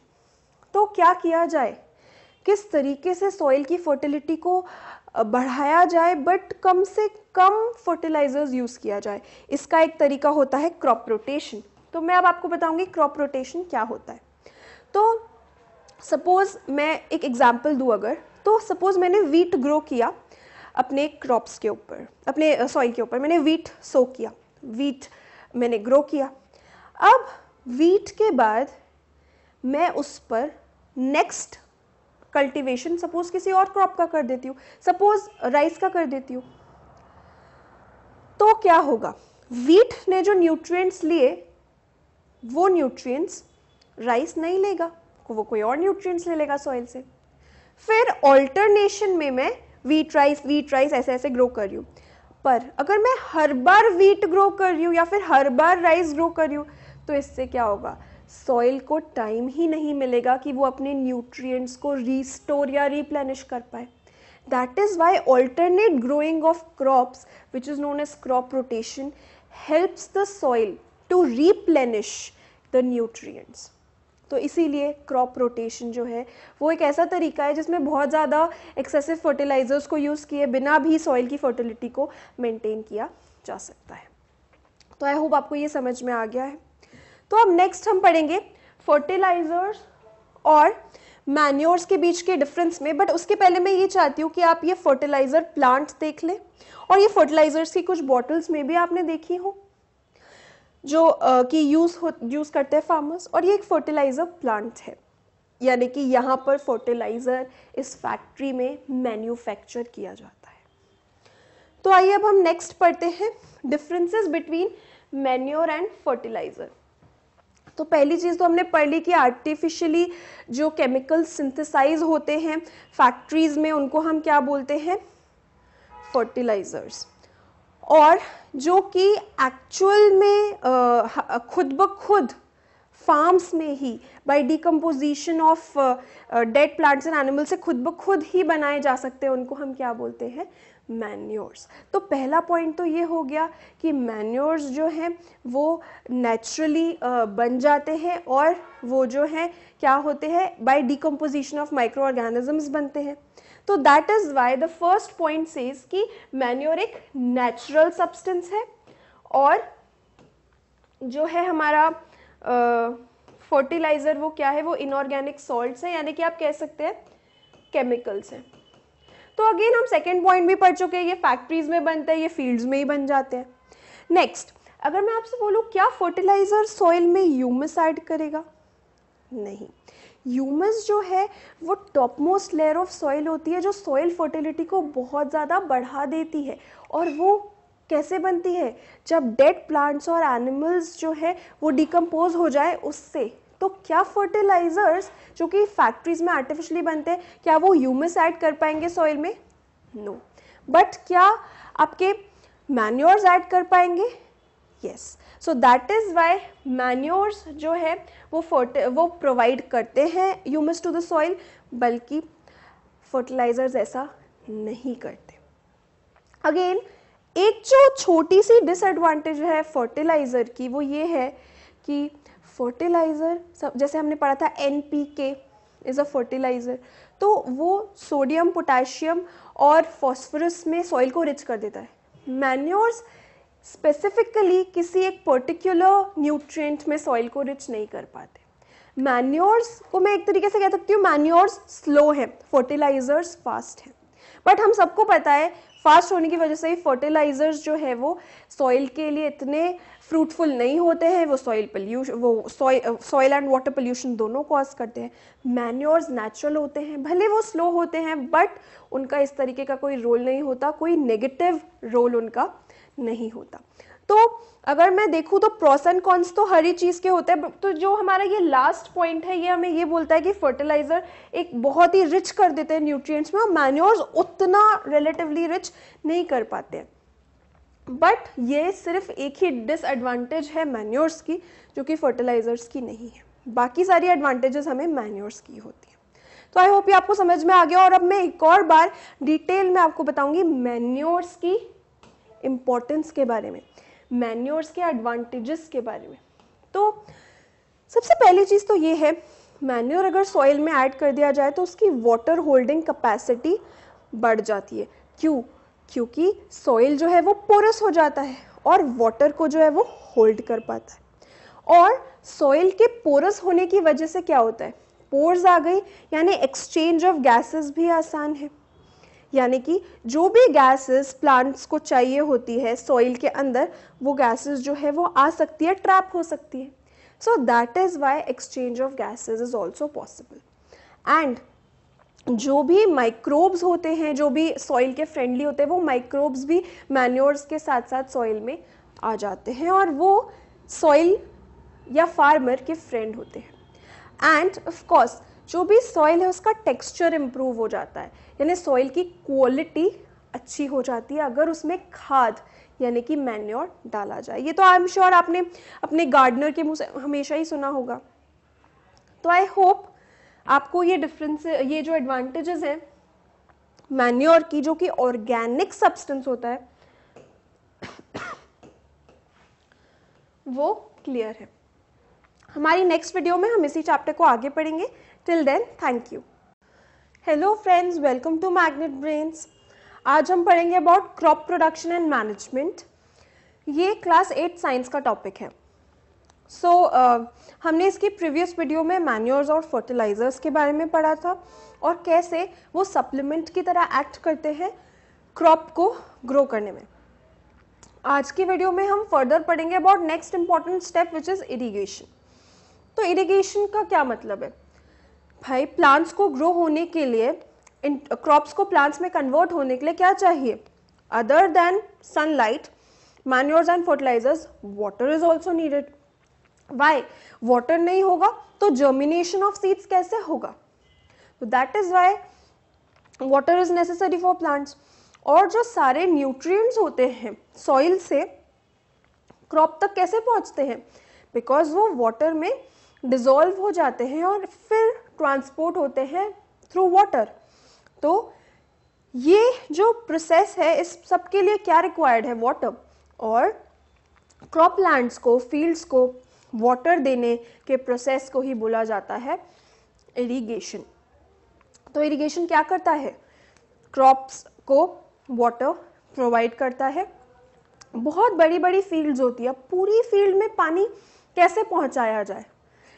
तो क्या किया जाए किस तरीके से सॉइल की फर्टिलिटी को बढ़ाया जाए बट कम से कम फर्टिलाइजर्स यूज़ किया जाए इसका एक तरीका होता है क्रॉप रोटेशन तो मैं अब आपको बताऊंगी क्रॉप रोटेशन क्या होता है तो सपोज़ मैं एक एग्ज़ाम्पल दूँ अगर तो सपोज़ मैंने वीट ग्रो किया अपने क्रॉप्स के ऊपर अपने सॉइल के ऊपर मैंने वीट सो किया वीट मैंने ग्रो किया अब वीट के बाद मैं उस पर नेक्स्ट कल्टीवेशन सपोज किसी और क्रॉप का कर देती हूँ सपोज राइस का कर देती हूँ तो क्या होगा वीट ने जो न्यूट्रिएंट्स लिए वो न्यूट्रिएंट्स राइस नहीं लेगा वो कोई और न्यूट्रिएंट्स ले लेगा सॉइल से फिर ऑल्टरनेशन में मैं वीट राइस वीट राइस ऐसे ऐसे ग्रो कर रही हूँ पर अगर मैं हर बार वीट ग्रो कर रही हूँ या फिर हर बार राइस ग्रो कर रही हूँ तो इससे क्या होगा सॉइल को टाइम ही नहीं मिलेगा कि वो अपने न्यूट्रिएंट्स को रीस्टोर या रिप्लेनिश कर पाए that is why alternate growing of crops which is known as crop rotation helps the soil to replenish the nutrients तो इसीलिए क्रॉप रोटेशन जो है वो एक ऐसा तरीका है जिसमें बहुत ज़्यादा एक्सेसिव फर्टिलाइज़र्स को यूज़ किए बिना भी सॉइल की फर्टिलिटी को मेंटेन किया जा सकता है तो आई होप आपको ये समझ में आ गया है तो अब नेक्स्ट हम पढ़ेंगे फर्टिलाइजर्स और मैन्योर्स के बीच के डिफरेंस में बट उसके पहले मैं ये चाहती हूँ कि आप ये फर्टिलाइज़र प्लांट देख लें और ये फर्टिलाइज़र्स की कुछ बॉटल्स में भी आपने देखी हो जो आ, कि यूज़ हो यूज़ करते हैं फार्मर्स और ये एक फर्टिलाइज़र प्लांट है यानी कि यहाँ पर फर्टिलाइज़र इस फैक्ट्री में मैन्युफैक्चर किया जाता है तो आइए अब हम नेक्स्ट पढ़ते हैं differences between manure and fertilizer तो पहली चीज़ तो हमने पढ़ ली कि आर्टिफिशियली जो केमिकल सिंथेसाइज होते हैं फैक्ट्रीज़ में उनको हम क्या बोलते हैं फर्टिलाइज़र्स और जो कि एक्चुअल में खुद ब खुद फार्म्स में ही by decomposition of dead plants and animals से खुद ब खुद ही बनाए जा सकते हैं उनको हम क्या बोलते हैं मैन्योर्स तो पहला पॉइंट तो ये हो गया कि मैन्योर्स जो हैं वो नेचुरली बन जाते हैं और वो जो हैं क्या होते हैं by decomposition of microorganisms बनते हैं तो that is why the first point says कि मैन्योर एक नेचुरल सब्सटेंस है और जो है हमारा फर्टिलाइज़र uh, वो क्या है वो इनऑर्गेनिक सॉल्ट्स हैं यानी कि आप कह सकते हैं केमिकल्स हैं तो अगेन हम सेकेंड पॉइंट भी पढ़ चुके हैं ये फैक्ट्रीज में बनते हैं ये फील्ड्स में ही बन जाते हैं नेक्स्ट अगर मैं आपसे बोलूँ क्या फर्टिलाइज़र सॉइल में ह्यूमस ऐड करेगा नहीं ह्यूमस जो है वो topmost layer of soil होती है जो सॉइल फर्टिलिटी को बहुत ज़्यादा बढ़ा देती है और वो कैसे बनती है जब डेड प्लांट्स और एनिमल्स जो है वो डिकम्पोज हो जाए उससे तो क्या फर्टिलाइजर्स जो कि फैक्ट्रीज में आर्टिफिशियली बनते हैं क्या वो ह्यूमस ऐड कर पाएंगे सॉइल में नो no. बट क्या आपके मैन्योर्स ऐड कर पाएंगे yes so that is why manures जो है वो फर्ट वो प्रोवाइड करते हैं ह्यूमस टू द सॉइल बल्कि फर्टिलाइजर्स ऐसा नहीं करते अगेन एक जो छोटी सी डिसएडवांटेज है फर्टिलाइज़र की वो ये है कि फर्टिलाइज़र सब जैसे हमने पढ़ा था N P K is a fertilizer तो वो सोडियम पोटाशियम और फॉस्फोरस में सॉइल को रिच कर देता है मैन्योर्स स्पेसिफिकली किसी एक पर्टिकुलर न्यूट्रिएंट में सॉइल को रिच नहीं कर पाते मैन्योर्स को मैं एक तरीके से कह सकती हूँ मैन्योर्स स्लो है फर्टिलाइजर्स फास्ट हैं बट हम सबको पता है फास्ट होने की वजह से ही फर्टिलाइजर्स जो है वो सॉइल के लिए इतने फ्रूटफुल नहीं होते हैं वो सॉइल पल्यूशन वो सॉइल एंड वाटर पोल्यूशन दोनों कॉज करते हैं मैन्योर्स नेचुरल होते हैं भले वो स्लो होते हैं बट उनका इस तरीके का कोई रोल नहीं होता कोई नेगेटिव रोल उनका नहीं होता तो अगर मैं देखूँ तो प्रोस एंड कॉन्स तो हर ही चीज़ के होते हैं तो जो हमारा ये लास्ट पॉइंट है ये हमें ये बोलता है कि फर्टिलाइज़र एक बहुत ही रिच कर देते हैं न्यूट्रिएंट्स में और मैन्योर्स उतना रिलेटिवली रिच नहीं कर पाते हैं बट ये सिर्फ एक ही डिसएडवांटेज है मैन्योर्स की जो कि फर्टिलाइज़र्स की नहीं है बाकी सारी एडवांटेजेस हमें मैन्योर्स की होती हैं तो आई होप ये आपको समझ में आ गया और अब मैं एक और बार डिटेल में आपको बताऊंगी मैन्योर्स की इम्पोर्टेंस के बारे में मैन्योर्स के एडवांटेजेस के बारे में तो सबसे पहली चीज़ तो ये है मैन्योर अगर सॉइल में ऐड कर दिया जाए तो उसकी वाटर होल्डिंग कैपेसिटी बढ़ जाती है क्यों क्योंकि सॉइल जो है वो पोरस हो जाता है और वाटर को जो है वो होल्ड कर पाता है और सॉइल के पोरस होने की वजह से क्या होता है पोर्स आ गई यानी एक्सचेंज ऑफ गैसेस भी आसान है यानी कि जो भी गैसेस प्लांट्स को चाहिए होती है सॉइल के अंदर वो गैसेस जो है वो आ सकती है ट्रैप हो सकती है so that is why exchange of gases is also possible and जो भी माइक्रोब्स होते हैं जो भी सॉइल के फ्रेंडली होते हैं वो माइक्रोब्स भी मैन्योर्स के साथ साथ सॉइल में आ जाते हैं और वो सॉइल या फार्मर के फ्रेंड होते हैं एंड ऑफ कोर्स जो भी सॉइल है उसका टेक्सचर इम्प्रूव हो जाता है यानी सॉइल की क्वालिटी अच्छी हो जाती है अगर उसमें खाद यानी कि मैन्योर डाला जाए ये तो आई एम श्योर आपने अपने गार्डनर के मुंह से हमेशा ही सुना होगा तो आई होप आपको ये डिफरेंस ये जो एडवांटेजेस हैं मैन्योर की जो कि ऑर्गेनिक सब्सटेंस होता है वो क्लियर है हमारी नेक्स्ट वीडियो में हम इसी चैप्टर को आगे पढ़ेंगे till then thank you hello friends welcome to magnet brains आज हम पढ़ेंगे about crop production and management ये क्लास एट साइंस का टॉपिक है सो so, uh, हमने इसकी प्रीवियस वीडियो में मैन्योर्स और फर्टिलाइजर्स के बारे में पढ़ा था और कैसे वो सप्लीमेंट की तरह एक्ट करते हैं क्रॉप को ग्रो करने में आज की वीडियो में हम फर्दर पढ़ेंगे about next important step which is irrigation तो इरीगेशन का क्या मतलब है भाई प्लांट्स को ग्रो होने के लिए इन क्रॉप्स को प्लांट्स में कन्वर्ट होने के लिए क्या चाहिए other than sunlight manures and fertilizers water is also needed why water नहीं होगा तो जर्मिनेशन ऑफ सीड्स कैसे होगा तो that is why water is necessary for plants और जो सारे न्यूट्रिएंट्स होते हैं सॉइल से क्रॉप तक कैसे पहुंचते हैं बिकॉज वो वाटर में डिजोल्व हो जाते हैं और फिर ट्रांसपोर्ट होते हैं थ्रू वाटर तो ये जो प्रोसेस है इस सब के लिए क्या रिक्वायर्ड है वाटर और क्रॉप लैंड्स को फील्ड्स को वाटर देने के प्रोसेस को ही बोला जाता है इरिगेशन तो इरिगेशन क्या करता है क्रॉप्स को वाटर प्रोवाइड करता है बहुत बड़ी बड़ी फील्ड्स होती है पूरी फील्ड में पानी कैसे पहुंचाया जाए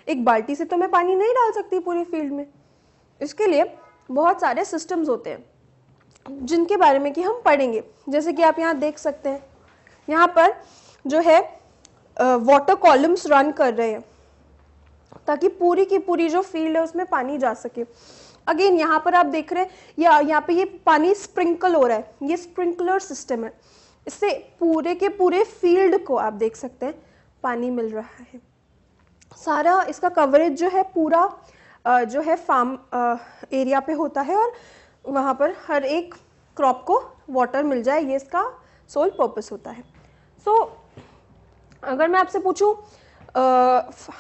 एक बाल्टी से तो मैं पानी नहीं डाल सकती पूरी फील्ड में इसके लिए बहुत सारे सिस्टम्स होते हैं जिनके बारे में कि हम पढ़ेंगे जैसे कि आप यहाँ देख सकते हैं यहाँ पर जो है वाटर कॉलम्स रन कर रहे हैं ताकि पूरी की पूरी जो फील्ड है उसमें पानी जा सके अगेन यहाँ पर आप देख रहे हैं या यहाँ पे ये पानी स्प्रिंकल हो रहा है ये स्प्रिंकलर सिस्टम है इससे पूरे के पूरे फील्ड को आप देख सकते हैं पानी मिल रहा है सारा इसका कवरेज जो है पूरा जो है फार्म एरिया पे होता है और वहाँ पर हर एक क्रॉप को वाटर मिल जाए ये इसका सोल पर्पस होता है सो so, अगर मैं आपसे पूछूँ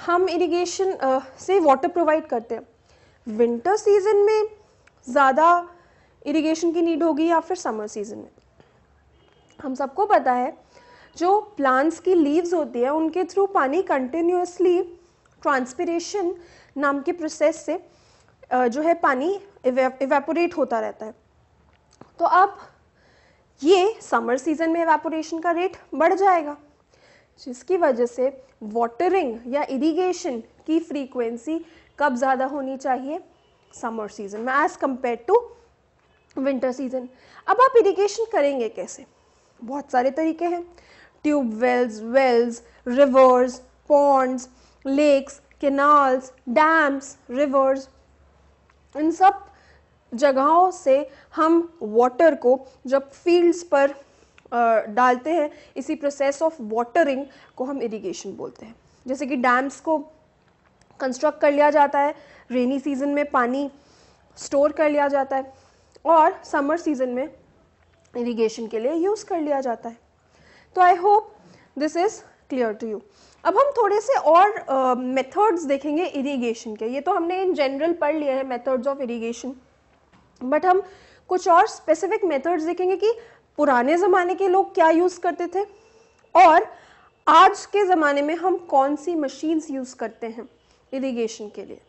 हम इरिगेशन से वाटर प्रोवाइड करते हैं विंटर सीजन में ज़्यादा इरिगेशन की नीड होगी या फिर समर सीजन में हम सबको पता है जो प्लांट्स की लीव्स होती है उनके थ्रू पानी कंटिन्यूसली ट्रांसपीरेशन नाम के प्रोसेस से जो है पानी इवेपोरेट होता रहता है तो अब ये समर सीजन में एवेपोरेशन का रेट बढ़ जाएगा जिसकी वजह से वाटरिंग या इरिगेशन की फ्रीक्वेंसी कब ज़्यादा होनी चाहिए समर सीजन में as compare to winter season अब आप इरिगेशन करेंगे कैसे बहुत सारे तरीके हैं tube wells wells rivers ponds lakes canals dams rivers इन सब जगहों से हम वाटर को जब फील्ड्स पर डालते हैं इसी प्रोसेस ऑफ वाटरिंग को हम इरिगेशन बोलते हैं जैसे कि डैम्स को कंस्ट्रक्ट कर लिया जाता है रेनी सीजन में पानी स्टोर कर लिया जाता है और समर सीजन में इरिगेशन के लिए यूज़ कर लिया जाता है तो I hope this is clear to you अब हम थोड़े से और मेथड्स uh, देखेंगे इरिगेशन के ये तो हमने इन जनरल पढ़ लिया है मेथड्स ऑफ इरिगेशन बट हम कुछ और स्पेसिफिक मेथड्स देखेंगे कि पुराने ज़माने के लोग क्या यूज़ करते थे और आज के ज़माने में हम कौन सी मशीन्स यूज़ करते हैं इरिगेशन के लिए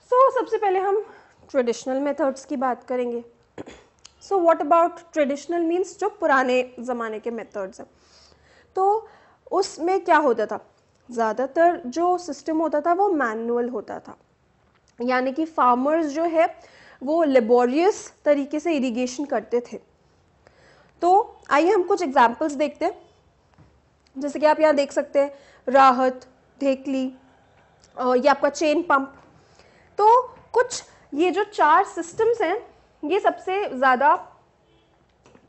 सो so, सबसे पहले हम ट्रेडिशनल मेथड्स की बात करेंगे so what about traditional means जो पुराने ज़माने के मेथड्स हैं तो उसमें क्या होता था ज़्यादातर जो सिस्टम होता था वो मैनुअल होता था यानी कि फार्मर्स जो है वो लेबोरियस तरीके से इरिगेशन करते थे तो आइए हम कुछ एग्जाम्पल्स देखते हैं जैसे कि आप यहाँ देख सकते हैं राहत ढेकली ये आपका चेन पंप तो कुछ ये जो चार सिस्टम्स हैं ये सबसे ज़्यादा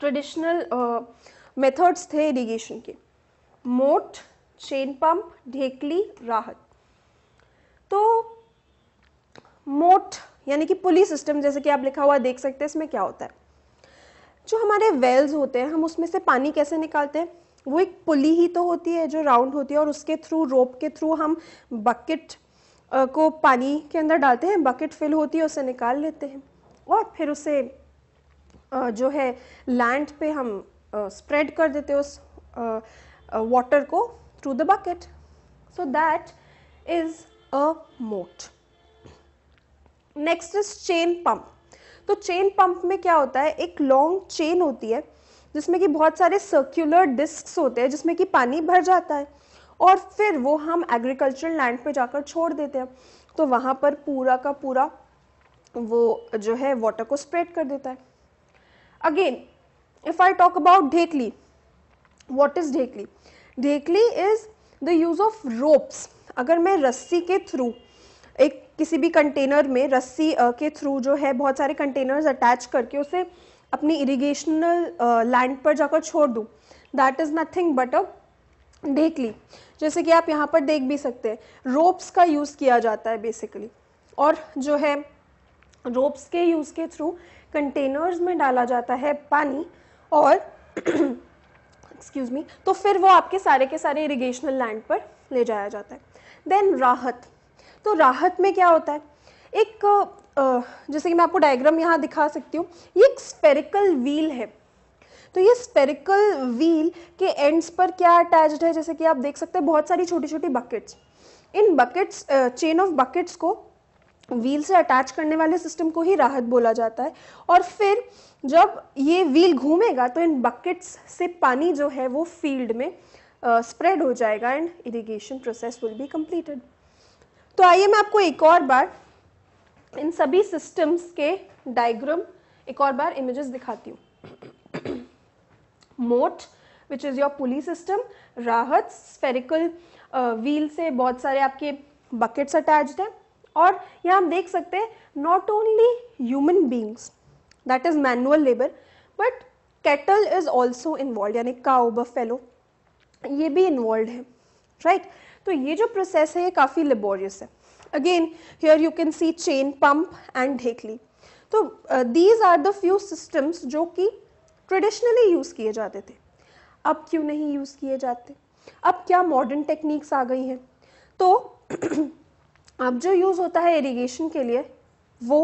ट्रेडिशनल मेथड्स थे इरीगेशन के मोट चेन पंप ढेकली राहत तो मोट यानी कि पुली सिस्टम जैसे कि आप लिखा हुआ देख सकते हैं इसमें क्या होता है जो हमारे वेल्स होते हैं हम उसमें से पानी कैसे निकालते हैं वो एक पुली ही तो होती है जो राउंड होती है और उसके थ्रू रोप के थ्रू हम बकेट को पानी के अंदर डालते हैं बकेट फिल होती है उसे निकाल लेते हैं और फिर उसे जो है लैंड पे हम स्प्रेड कर देते हैं उस वाटर को through the bucket so that is a मोट नेक्स्ट इज चेन पंप तो चेन पंप में क्या होता है एक लॉन्ग चेन होती है जिसमें कि बहुत सारे सर्कुलर डिस्क होते हैं जिसमें कि पानी भर जाता है और फिर वो हम एग्रीकल्चरल लैंड पे जाकर छोड़ देते हैं तो वहाँ पर पूरा का पूरा वो जो है वाटर को स्प्रेड कर देता है again if I talk about ढेकली वॉट इज़ ढेकली ढेकली is the use of ropes अगर मैं रस्सी के थ्रू एक किसी भी कंटेनर में रस्सी के थ्रू जो है बहुत सारे कंटेनर्स अटैच करके उसे अपनी इरिगेशनल लैंड पर जाकर छोड़ दूँ that is nothing but a ढेकली जैसे कि आप यहाँ पर देख भी सकते हैं रोप्स का यूज़ किया जाता है बेसिकली और जो है रोप्स के यूज़ के थ्रू कंटेनर्स में डाला जाता है पानी और एक्सक्यूज़ मी तो फिर वो आपके सारे के सारे इरिगेशनल लैंड पर ले जाया जाता है देन राहत तो राहत में क्या होता है एक जैसे कि मैं आपको डायग्राम यहाँ दिखा सकती हूँ ये एक स्पेरिकल व्हील है तो ये स्पेरिकल व्हील के एंड्स पर क्या अटैच्ड है जैसे कि आप देख सकते हैं बहुत सारी छोटी छोटी बकेट्स इन बकेट्स चेन ऑफ बकेट्स को व्हील से अटैच करने वाले सिस्टम को ही राहत बोला जाता है और फिर जब ये व्हील घूमेगा तो इन बकेट्स से पानी जो है वो फील्ड में स्प्रेड uh, हो जाएगा and irrigation process will be completed तो आइए मैं आपको एक और बार इन सभी सिस्टम्स के डायग्राम एक और बार इमेजेस दिखाती हूँ मोट which is your pulley system राहत स्फेरिकल व्हील से बहुत सारे आपके बकेट्स अटैच्ड हैं और यहाँ हम देख सकते हैं not only human beings that is manual labour but cattle is also involve यानी काउ बफेलो ये भी इन्वॉल्व है राइट right? तो ये जो प्रोसेस है ये काफ़ी लेबोरियस है again here you can see chain pump and ढेकली तो these are the few systems जो कि ट्रेडिशनली यूज़ किए जाते थे अब क्यों नहीं यूज़ किए जाते अब क्या मॉडर्न टेक्निक्स आ गई हैं तो अब जो यूज़ होता है इरिगेशन के लिए वो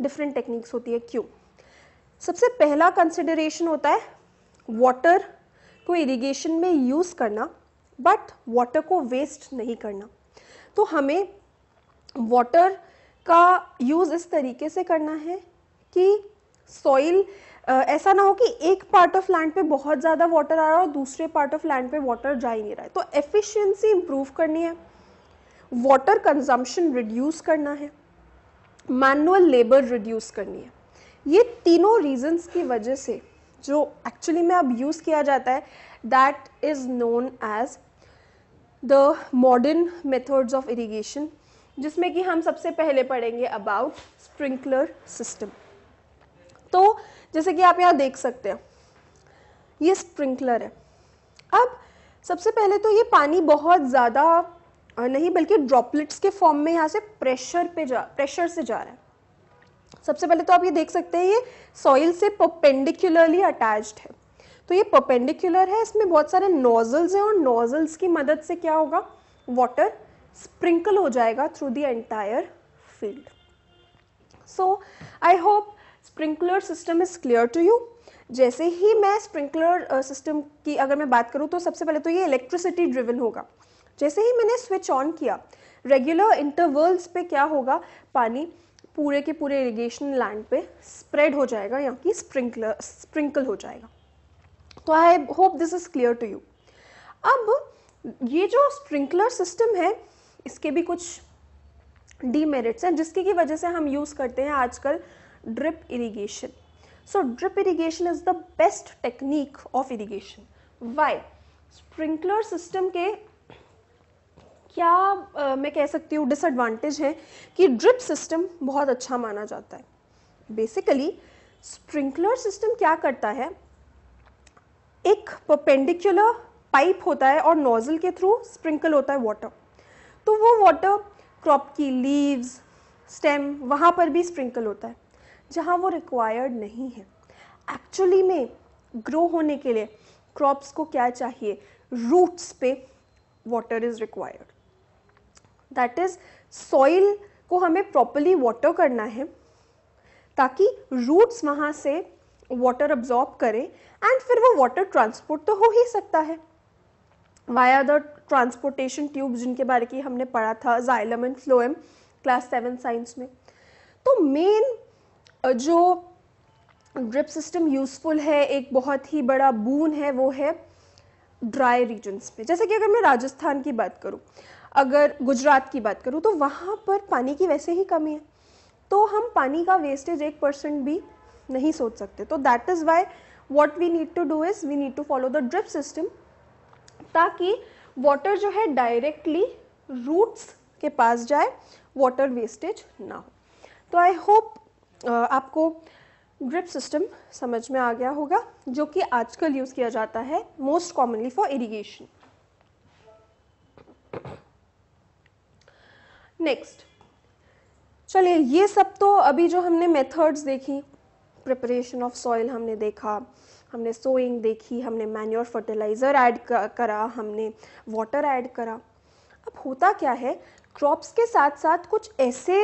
डिफरेंट टेक्निक्स होती है क्यों सबसे पहला कंसिडरेशन होता है वाटर को इरिगेशन में यूज़ करना बट वाटर को वेस्ट नहीं करना तो हमें वाटर का यूज़ इस तरीके से करना है कि सॉइल ऐसा ना हो कि एक पार्ट ऑफ लैंड पे बहुत ज़्यादा वाटर आ रहा है और दूसरे पार्ट ऑफ लैंड पे वाटर जा ही नहीं रहा है तो एफिशिएंसी इम्प्रूव करनी है वाटर कंजम्पशन रिड्यूस करना है मैनुअल लेबर रिड्यूस करनी है ये तीनों रीजंस की वजह से जो एक्चुअली में अब यूज़ किया जाता है that is known as the modern methods of irrigation जिसमें कि हम सबसे पहले पढ़ेंगे अबाउट स्प्रिंकलर सिस्टम तो जैसे कि आप यहाँ देख सकते हैं ये स्प्रिंकलर है अब सबसे पहले तो ये पानी बहुत ज़्यादा नहीं बल्कि ड्रॉपलेट्स के फॉर्म में यहाँ से प्रेशर पे जा प्रेशर से जा रहा है सबसे पहले तो आप ये देख सकते हैं ये सॉइल से परपेंडिकुलरली अटैच्ड है तो ये परपेंडिकुलर है इसमें बहुत सारे नोजल्स हैं और नोजल्स की मदद से क्या होगा वाटर स्प्रिंकल हो जाएगा through the entire field so I hope sprinkler system is clear to you जैसे ही मैं स्प्रिंकलर सिस्टम uh, की अगर मैं बात करूँ तो सबसे पहले तो ये इलेक्ट्रिसिटी ड्रिवन होगा जैसे ही मैंने स्विच ऑन किया रेगुलर इंटरवल्स पे क्या होगा पानी पूरे के पूरे इरिगेशन लैंड पे स्प्रेड हो जाएगा यहाँ की स्प्रिंकलर स्प्रिंकल हो जाएगा तो I hope this is clear to you अब ये जो स्प्रिंकलर सिस्टम है इसके भी कुछ डीमेरिट्स हैं जिसकी की वजह से हम यूज़ करते हैं आजकल drip irrigation. So, drip irrigation is the best technique of irrigation. Why? Sprinkler system के क्या आ, मैं कह सकती हूँ disadvantage है कि drip system बहुत अच्छा माना जाता है Basically sprinkler system क्या करता है एक perpendicular पाइप होता है और नोज़ल के थ्रू स्प्रिंकल होता है वाटर तो वो वाटर क्रॉप की लीव्स स्टेम वहाँ पर भी स्प्रिंकल होता है जहाँ वो रिक्वायर्ड नहीं है एक्चुअली में ग्रो होने के लिए क्रॉप्स को क्या चाहिए रूट्स पे water is required that is soil को हमें प्रॉपरली वाटर करना है ताकि रूट्स वहाँ से वाटर अब्जॉर्ब करें एंड फिर वो वाटर ट्रांसपोर्ट तो हो ही सकता है वाया द ट्रांसपोर्टेशन ट्यूब जिनके बारे की हमने पढ़ा था xylem and phloem class seven science में तो मेन जो ड्रिप सिस्टम यूज़फुल है एक बहुत ही बड़ा बून है वो है ड्राई रीजन्स पे जैसे कि अगर मैं राजस्थान की बात करूँ अगर गुजरात की बात करूँ तो वहाँ पर पानी की वैसे ही कमी है तो हम पानी का वेस्टेज एक परसेंट भी नहीं सोच सकते तो that is why what we need to do is we need to follow the drip system ताकि वाटर जो है डायरेक्टली रूट्स के पास जाए वाटर वेस्टेज ना हो तो आई होप आपको ड्रिप सिस्टम समझ में आ गया होगा जो कि आजकल यूज़ किया जाता है most commonly for irrigation next चलिए ये सब तो अभी जो हमने मेथड्स देखी प्रिपरेशन ऑफ सॉइल हमने देखा हमने सोइंग देखी हमने मैन्योर फर्टिलाइज़र ऐड करा हमने वाटर ऐड करा अब होता क्या है क्रॉप्स के साथ साथ कुछ ऐसे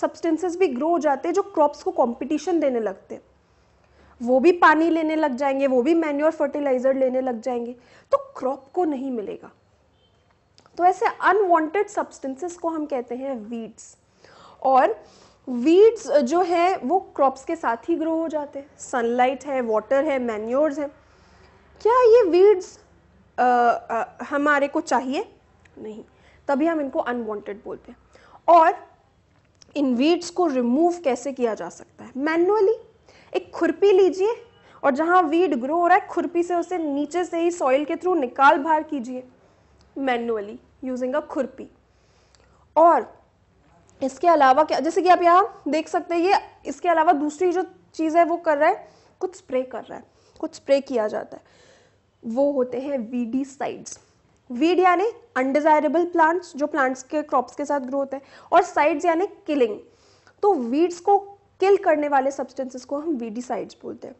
सब्सटेंसेस भी ग्रो हो जाते हैं जो क्रॉप्स को कंपटीशन देने लगते हैं वो भी पानी लेने लग जाएंगे वो भी मैन्योर फर्टिलाइजर लेने लग जाएंगे तो क्रॉप को नहीं मिलेगा तो ऐसे अनवांटेड सब्सटेंसेस को हम कहते हैं वीड्स और वीड्स जो है वो क्रॉप्स के साथ ही ग्रो हो जाते हैं सनलाइट है वाटर है मैन्योर्स है क्या ये वीड्स हमारे को चाहिए नहीं तभी हम इनको अनवांटेड बोलते हैं और इनवीड्स को रिमूव कैसे किया जा सकता है मैनुअली एक खुरपी लीजिए और जहाँ वीड ग्रो हो रहा है खुरपी से उसे नीचे से ही सॉइल के थ्रू निकाल बाहर कीजिए मैनुअली यूजिंग अ खुरपी और इसके अलावा क्या जैसे कि आप यहाँ देख सकते हैं ये इसके अलावा दूसरी जो चीज़ है वो कर रहा है कुछ स्प्रे कर रहा है कुछ स्प्रे किया जाता है वो होते हैं वीडी साइड्स वीड यानी अनडिजायरेबल प्लांट्स जो प्लांट्स के क्रॉप्स के साथ ग्रोथ है और साइड्स यानी किलिंग तो वीड्स को किल करने वाले सब्सटेंसेस को हम वीडीसाइड्स बोलते हैं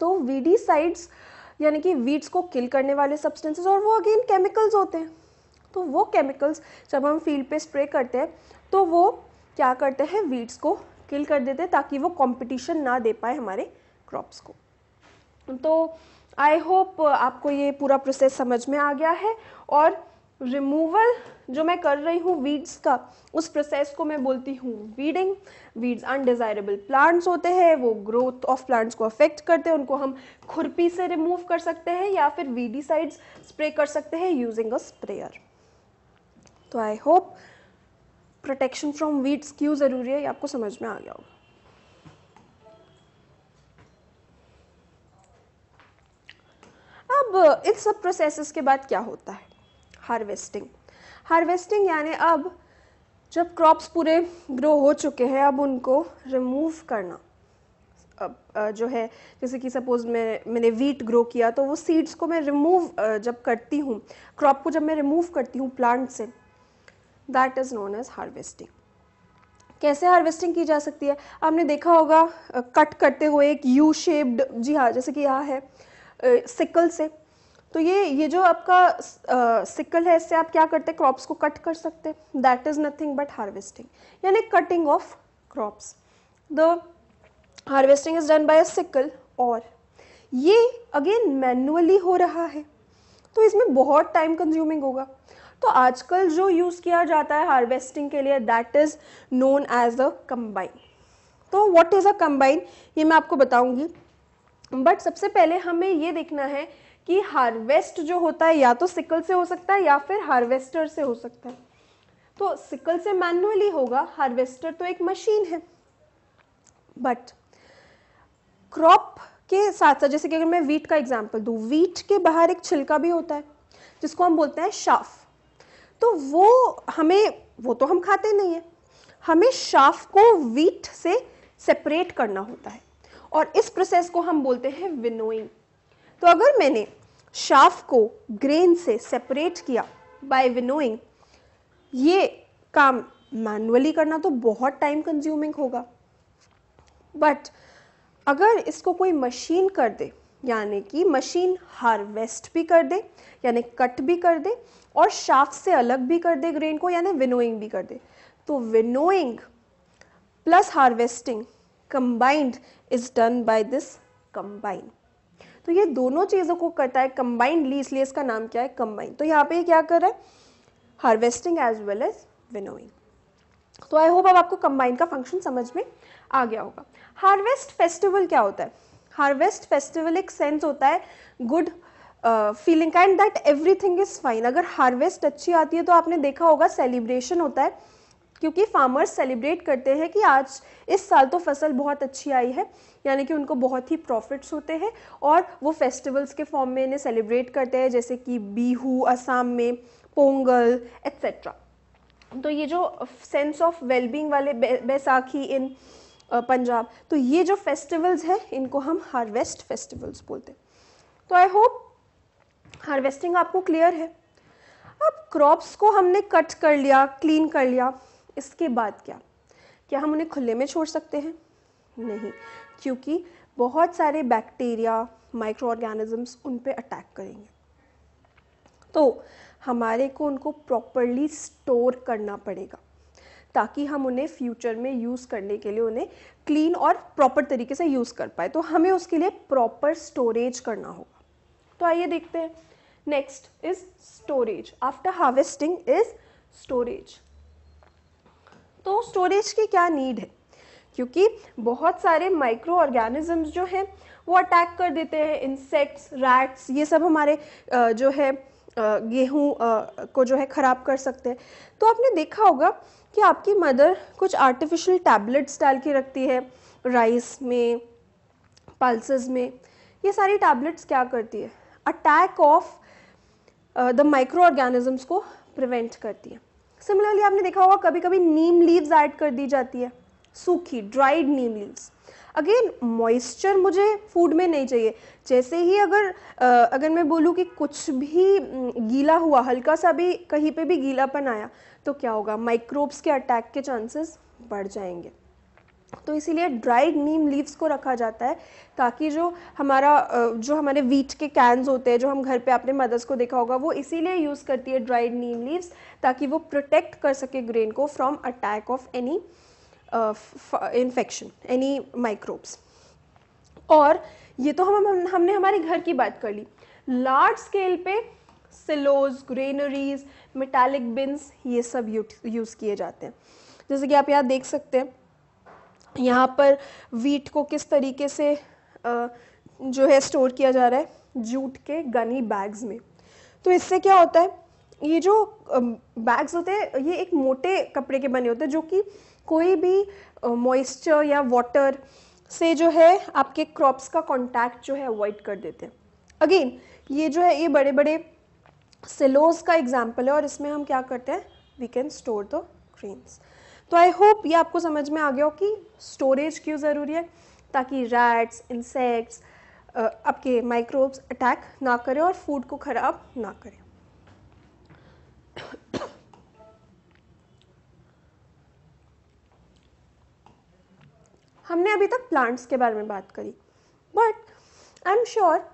तो वीडीसाइड्स यानी कि वीड्स को किल करने वाले सब्सटेंसेस और वो अगेन केमिकल्स होते हैं तो वो केमिकल्स जब हम फील्ड पे स्प्रे करते हैं तो वो क्या करते हैं वीड्स को किल कर देते हैं ताकि वो कंपटीशन ना दे पाए हमारे क्रॉप्स को तो आई होप uh, आपको ये पूरा प्रोसेस समझ में आ गया है और रिमूवल जो मैं कर रही हूँ वीड्स का उस प्रोसेस को मैं बोलती हूँ वीडिंग वीड्स अनडिज़ायरेबल प्लांट्स होते हैं वो ग्रोथ ऑफ प्लांट्स को अफेक्ट करते हैं उनको हम खुरपी से रिमूव कर सकते हैं या फिर वीडीसाइड्स स्प्रे कर सकते हैं यूजिंग अ स्प्रेयर तो I hope protection from weeds क्यों ज़रूरी है ये आपको समझ में आ गया होगा अब इन सब प्रोसेसेस के बाद क्या होता है हार्वेस्टिंग हार्वेस्टिंग यानी अब जब क्रॉप्स पूरे ग्रो हो चुके हैं अब उनको रिमूव करना अब जो है जैसे कि सपोज़ मैं मैंने वीट ग्रो किया तो वो सीड्स को मैं रिमूव जब करती हूँ क्रॉप को जब मैं रिमूव करती हूँ प्लांट से that is known as harvesting कैसे हार्वेस्टिंग की जा सकती है आपने देखा होगा कट करते हुए एक यू शेप्ड जी हाँ जैसे कि यहाँ है सिकल से तो ये ये जो आपका सिकल है इससे आप क्या करते हैं क्रॉप्स को कट कर सकते हैं that is nothing but harvesting यानी cutting of crops the harvesting is done by a sickle और ये अगेन मैनुअली हो रहा है तो इसमें बहुत टाइम कंज्यूमिंग होगा तो आजकल जो यूज़ किया जाता है हार्वेस्टिंग के लिए that is known as a combine तो व्हाट इज़ अ कंबाइन ये मैं आपको बताऊंगी बट सबसे पहले हमें ये देखना है कि हार्वेस्ट जो होता है या तो सिकल से हो सकता है या फिर हार्वेस्टर से हो सकता है तो सिकल से मैनुअली होगा हार्वेस्टर तो एक मशीन है बट क्रॉप के साथ साथ जैसे कि अगर मैं वीट का एग्जाम्पल दू वीट के बाहर एक छिलका भी होता है जिसको हम बोलते हैं शाफ तो वो हमें वो तो हम खाते नहीं है हमें शाफ को वीट से सेपरेट करना होता है और इस प्रोसेस को हम बोलते हैं विनोइंग तो अगर मैंने शाफ को ग्रेन से सेपरेट किया बाय विनोइंग ये काम मैनुअली करना तो बहुत टाइम कंज्यूमिंग होगा बट अगर इसको कोई मशीन कर दे यानी कि मशीन हार्वेस्ट भी कर दे यानी कट भी कर दे और शाफ से अलग भी कर दे ग्रेन को यानी विनोइंग भी कर दे तो winnowing plus harvesting combined is done by this combine तो ये दोनों चीज़ों को करता है कंबाइंडली इसलिए इसका नाम क्या है कंबाइन तो यहाँ पे क्या कर रहा है harvesting as well as winnowing तो आई होप अब आपको कंबाइन का फंक्शन समझ में आ गया होगा हार्वेस्ट फेस्टिवल क्या होता है हार्वेस्ट फेस्टिवल एक सेंस होता है good feeling and that everything is fine अगर हार्वेस्ट अच्छी आती है तो आपने देखा होगा सेलिब्रेशन होता है क्योंकि फार्मर्स सेलिब्रेट करते हैं कि आज इस साल तो फसल बहुत अच्छी आई है यानी कि उनको बहुत ही प्रॉफिट्स होते हैं और वो फेस्टिवल्स के फॉर्म में इन्हें सेलिब्रेट करते हैं जैसे कि बीहू असम में पोंगल एक्सेट्रा तो ये जो सेंस ऑफ वेलबींग वाले बैसाखी इन पंजाब तो ये जो फेस्टिवल्स हैं इनको हम हार्वेस्ट फेस्टिवल्स बोलते हैं तो आई होप हार्वेस्टिंग आपको क्लियर है अब क्रॉप्स को हमने कट कर लिया क्लीन कर लिया इसके बाद क्या क्या हम उन्हें खुले में छोड़ सकते हैं नहीं क्योंकि बहुत सारे बैक्टीरिया माइक्रो ऑर्गेनिजम्स उन पर अटैक करेंगे तो हमारे को उनको प्रॉपरली स्टोर करना पड़ेगा ताकि हम उन्हें फ्यूचर में यूज़ करने के लिए उन्हें क्लीन और प्रॉपर तरीके से यूज़ कर पाए तो हमें उसके लिए प्रॉपर स्टोरेज करना होगा तो आइए देखते हैं next is storage after harvesting is storage तो स्टोरेज की क्या नीड है क्योंकि बहुत सारे माइक्रो ऑर्गेनिजम्स जो हैं वो अटैक कर देते हैं इंसेक्ट्स रैट्स ये सब हमारे जो है गेहूँ को जो है ख़राब कर सकते हैं तो आपने देखा होगा कि आपकी मदर कुछ आर्टिफिशियल टैबलेट्स डाल के रखती है राइस में पल्सेस में ये सारी टैबलेट्स क्या करती है attack of the microorganisms को प्रिवेंट करती है सिमिलरली आपने देखा होगा कभी कभी नीम लीव्स ऐड कर दी जाती है सूखी dried neem leaves again moisture मुझे फूड में नहीं चाहिए जैसे ही अगर अगर मैं बोलूँ कि कुछ भी गीला हुआ हल्का सा भी कहीं पे भी गीलापन आया तो क्या होगा माइक्रोब्स के अटैक के चांसेस बढ़ जाएंगे तो इसीलिए ड्राइड नीम लीव्स को रखा जाता है ताकि जो हमारा जो हमारे वीट के कैंस होते हैं जो हम घर पे अपने मदर्स को देखा होगा वो इसीलिए यूज़ करती है ड्राइड नीम लीव्स ताकि वो प्रोटेक्ट कर सके ग्रेन को from attack of any infection any microbes और ये तो हम, हम हमने हमारे घर की बात कर ली लार्ज स्केल पे सिलोज ग्रेनरीज मेटालिक बिन्स ये सब यूज़ किए जाते हैं जैसे कि आप यहाँ देख सकते हैं यहाँ पर वीट को किस तरीके से जो है स्टोर किया जा रहा है जूट के गनी बैग्स में तो इससे क्या होता है ये जो बैग्स होते हैं ये एक मोटे कपड़े के बने होते हैं जो कि कोई भी मॉइस्चर या वाटर से जो है आपके क्रॉप्स का कांटेक्ट जो है अवॉइड कर देते हैं अगेन ये जो है ये बड़े बड़े सिलोज का एग्जाम्पल है और इसमें हम क्या करते हैं we can store the greens तो आई होप ये आपको समझ में आ गया हो कि स्टोरेज क्यों ज़रूरी है ताकि रैट्स इंसेक्ट्स आपके माइक्रोब्स अटैक ना करें और फूड को ख़राब ना करें हमने अभी तक प्लांट्स के बारे में बात करी बट आई एम श्योर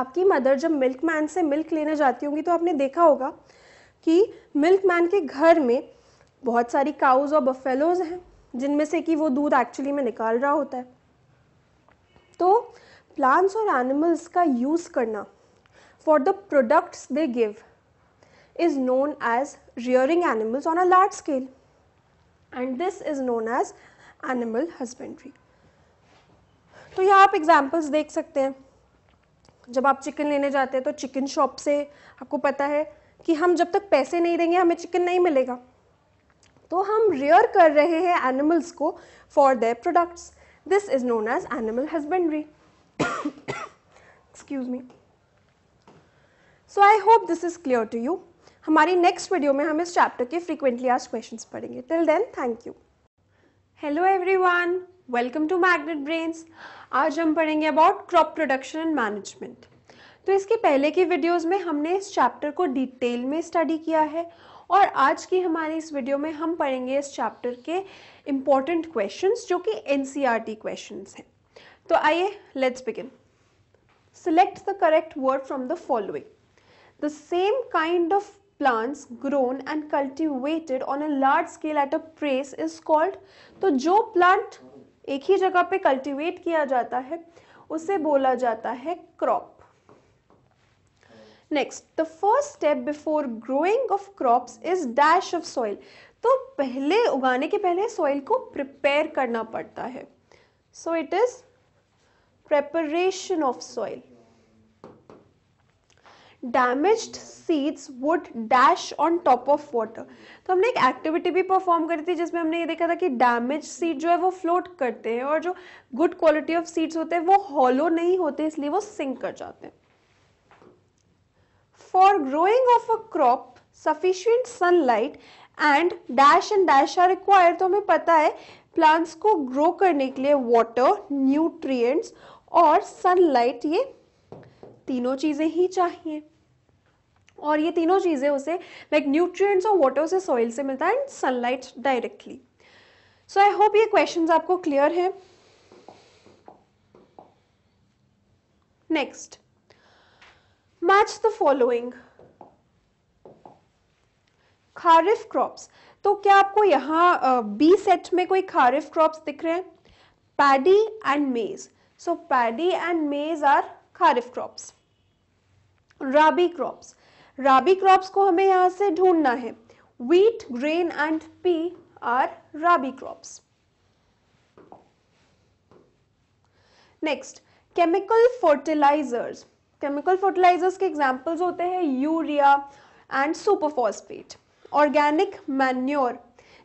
आपकी मदर जब मिल्क मैन से मिल्क लेने जाती होंगी तो आपने देखा होगा कि मिल्क मैन के घर में बहुत सारी काउज और बफेलोज हैं जिनमें से कि वो दूध एक्चुअली में निकाल रहा होता है तो प्लांट्स और एनिमल्स का यूज़ करना for the products they give is known as rearing animals on a large scale and this is known as animal husbandry तो यहाँ आप एग्जाम्पल्स देख सकते हैं जब आप चिकन लेने जाते हैं तो चिकन शॉप से आपको पता है कि हम जब तक पैसे नहीं देंगे हमें चिकन नहीं मिलेगा तो हम रेयर कर रहे हैं एनिमल्स को for their products this is known as animal husbandry excuse me so I hope this is clear to you हमारी नेक्स्ट वीडियो में हम इस चैप्टर के फ्रीक्वेंटली आज क्वेश्चंस पढ़ेंगे till then thank you hello everyone welcome to magnet brains आज हम पढ़ेंगे about crop production and management तो इसके पहले की वीडियोस में हमने इस चैप्टर को डिटेल में स्टडी किया है और आज की हमारी इस वीडियो में हम पढ़ेंगे इस चैप्टर के इम्पॉर्टेंट क्वेश्चन जो कि N C R T question हैं तो आइए let's begin select the correct word from the following the same kind of plants grown and cultivated on a large scale at a press is called तो जो प्लांट एक ही जगह पे कल्टिवेट किया जाता है उसे बोला जाता है crop next the first step before growing of crops is dash of soil तो पहले उगाने के पहले सॉइल को प्रिपेयर करना पड़ता है so it is preparation of soil damaged seeds would dash on top of water तो हमने एक एक्टिविटी भी परफॉर्म करी थी जिसमें हमने ये देखा था कि डैमेज सीड जो है वो फ्लोट करते हैं और जो गुड क्वालिटी ऑफ सीड्स होते हैं वो हॉलो नहीं होते इसलिए वो सिंक कर जाते हैं for growing of a crop sufficient sunlight and dash and dash are required तो हमें पता है plants को grow करने के लिए water, nutrients और sunlight ये तीनों चीज़ें ही चाहिए और ये तीनों चीज़ें उसे लाइक न्यूट्रिएंट्स और वाटर उसे सॉइल से मिलता है and sunlight directly so I hope ये क्वेश्चंस आपको क्लियर है next match the following kharif crops तो क्या आपको यहाँ बी सेट में कोई खारिफ क्रॉप्स दिख रहे हैं paddy and maize so paddy and maize are kharif crops rabi crops rabi crops को हमें यहाँ से ढूंढना है wheat grain and pea are rabi crops next chemical fertilisers chemical fertilisers के एग्जाम्पल्स होते हैं urea and superphosphate organic manure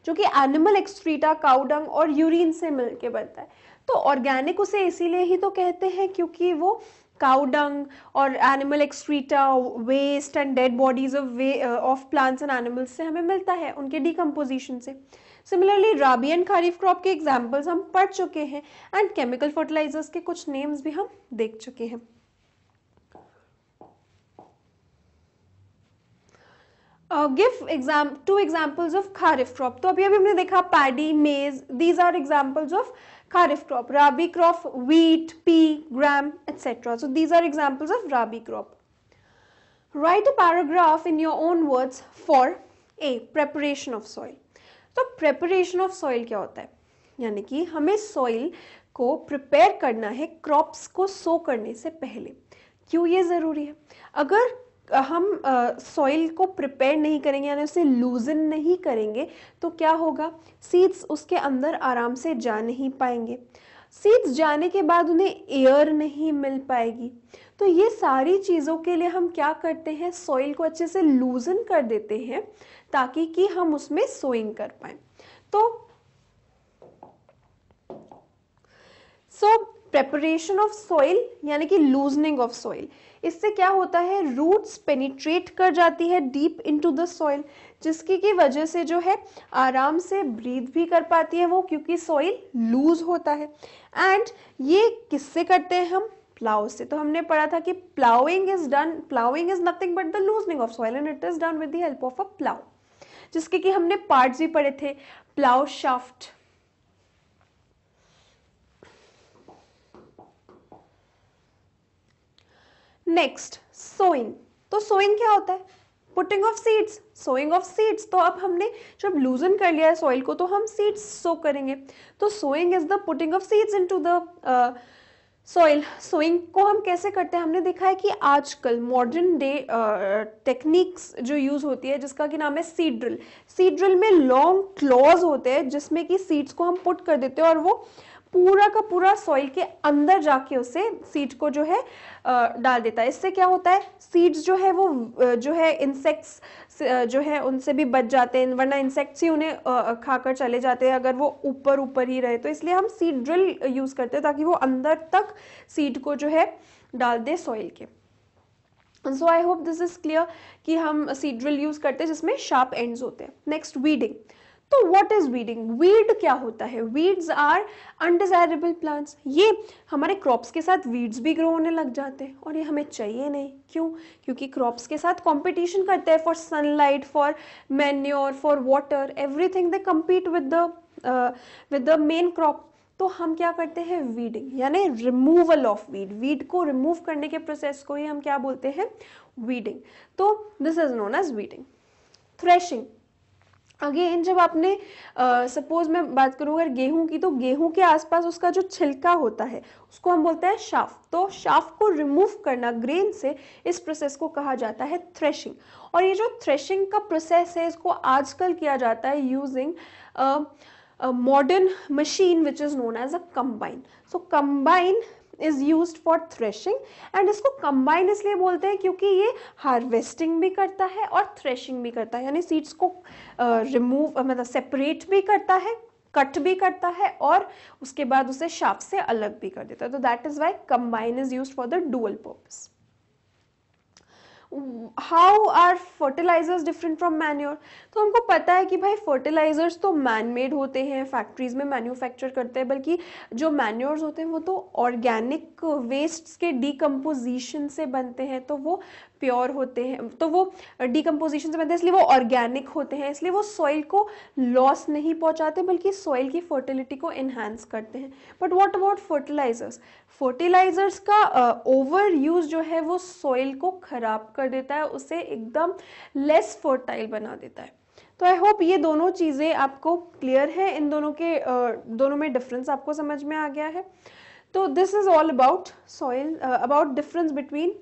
जो कि एनिमल एक्सट्रीटा काउडंग और यूरिन से के बनता है तो ऑर्गेनिक उसे इसीलिए ही तो कहते हैं क्योंकि वो काउडंग और animal excreta waste and dead bodies of way of plants and animals से हमें मिलता है उनके डिकम्पोजिशन से similarly rabi and kharif crop के एग्जाम्पल्स हम पढ़ चुके हैं एंड केमिकल फर्टिलाइजर्स के कुछ नेम्स भी हम देख चुके हैं give exam to examples of kharif crop तो अभी अभी हमने देखा paddy maize these are examples of kharif crop rabi crop wheat pea gram etcetera so these are examples of rabi crop write a paragraph in your own words for a preparation of soil तो प्रेपरेशन ऑफ सॉइल क्या होता है यानी कि हमें सॉइल को प्रिपेयर करना है क्रॉप्स को सो करने से पहले क्यों ये जरूरी है अगर हम सॉइल uh, को प्रिपेयर नहीं करेंगे यानी उसे लूजन नहीं करेंगे तो क्या होगा सीड्स उसके अंदर आराम से जा नहीं पाएंगे सीड्स जाने के बाद उन्हें एयर नहीं मिल पाएगी तो ये सारी चीज़ों के लिए हम क्या करते हैं सॉइल को अच्छे से लूजन कर देते हैं ताकि कि हम उसमें सोइंग कर पाए तो so so, preparation of soil यानी कि लूजनिंग ऑफ सॉइल इससे क्या होता है रूट्स पेनिट्रेट कर जाती है डीप इनटू द सॉइल जिसकी की वजह से जो है आराम से ब्रीथ भी कर पाती है वो क्योंकि सॉइल लूज होता है एंड ये किससे करते हैं हम प्लाउ से तो हमने पढ़ा था कि ploughing is done ploughing is nothing but the loosening of soil and it is done with the help of a plough जिसके कि हमने पार्ट्स भी पढ़े थे प्लाउ शाफ्ट नेक्स्ट सोइंग तो सोइंग क्या होता है putting of seeds sowing of seeds तो अब हमने जब लूजन कर लिया है सॉइल को तो हम सीड्स सो करेंगे तो sowing is the putting of seeds into the soil sowing को हम कैसे करते हैं हमने देखा है कि आजकल मॉडर्न डे टेक्निक्स जो यूज़ होती है जिसका कि नाम है सीड ड्रिल सीड ड्रिल में लॉन्ग क्लॉज होते हैं जिसमें कि सीड्स को हम पुट कर देते हैं और वो पूरा का पूरा सॉइल के अंदर जाके उसे सीड को जो है डाल देता है इससे क्या होता है सीड्स जो है वो जो है इंसेक्ट्स जो है उनसे भी बच जाते हैं वरना इंसेक्ट्स ही उन्हें खाकर चले जाते हैं अगर वो ऊपर ऊपर ही रहे तो इसलिए हम सीड ड्रिल यूज़ करते हैं ताकि वो अंदर तक सीड को जो है डाल दे सॉइल के so I hope this is clear कि हम सीड ड्रिल यूज़ करते हैं जिसमें शार्प एंड्स होते हैं नेक्स्ट वीडिंग तो व्हाट इज वीडिंग वीड क्या होता है वीड्स आर अनडिजायरेबल प्लांट्स ये हमारे क्रॉप्स के साथ वीड्स भी ग्रो होने लग जाते हैं और ये हमें चाहिए नहीं क्यों क्योंकि क्रॉप्स के साथ कंपटीशन करते हैं for sunlight for manure for water everything they compete with the with the main crop तो हम क्या करते हैं वीडिंग यानी रिमूवल ऑफ वीड वीड को रिमूव करने के प्रोसेस को ही हम क्या बोलते हैं वीडिंग तो this is known as weeding threshing again जब आपने सपोज मैं बात करूँ अगर गेहूं की तो गेहूं के आसपास उसका जो छिलका होता है उसको हम बोलते हैं शाफ तो शाफ को रिमूव करना ग्रेन से इस प्रोसेस को कहा जाता है थ्रेशिंग और ये जो थ्रेशिंग का प्रोसेस है इसको आजकल किया जाता है using modern machine which is known as a combine so combine is use for threshing and इसको कंबाइंड इसलिए बोलते हैं क्योंकि ये हार्वेस्टिंग भी करता है और थ्रेशिंग भी करता है यानी सीड्स को रिमूव uh, मतलब सेपरेट भी करता है कट भी करता है और उसके बाद उसे शाप से अलग भी कर देता है तो that is why combine is use for the dual purpose how are fertilizers different from manure तो हमको पता है कि भाई फर्टिलाइजर्स तो मैन मेड होते हैं फैक्ट्रीज में मैन्युफैक्चर करते हैं बल्कि जो मैन्योर्स होते हैं वो तो ऑर्गेनिक वेस्ट्स के डिकम्पोजिशन से बनते हैं तो वो प्योर होते हैं तो वो डिकम्पोजिशन से बनते हैं इसलिए वो ऑर्गेनिक होते हैं इसलिए वो सॉइल को लॉस नहीं पहुंचाते बल्कि सॉइल की फर्टिलिटी को इन्हांस करते हैं but what about fertilizers fertilizers का ओवर uh, यूज़ जो है वो सॉइल को ख़राब कर देता है उसे एकदम लेस फर्टाइल बना देता है तो आई होप ये दोनों चीज़ें आपको क्लियर है इन दोनों के uh, दोनों में डिफरेंस आपको समझ में आ गया है तो this is all about soil about difference between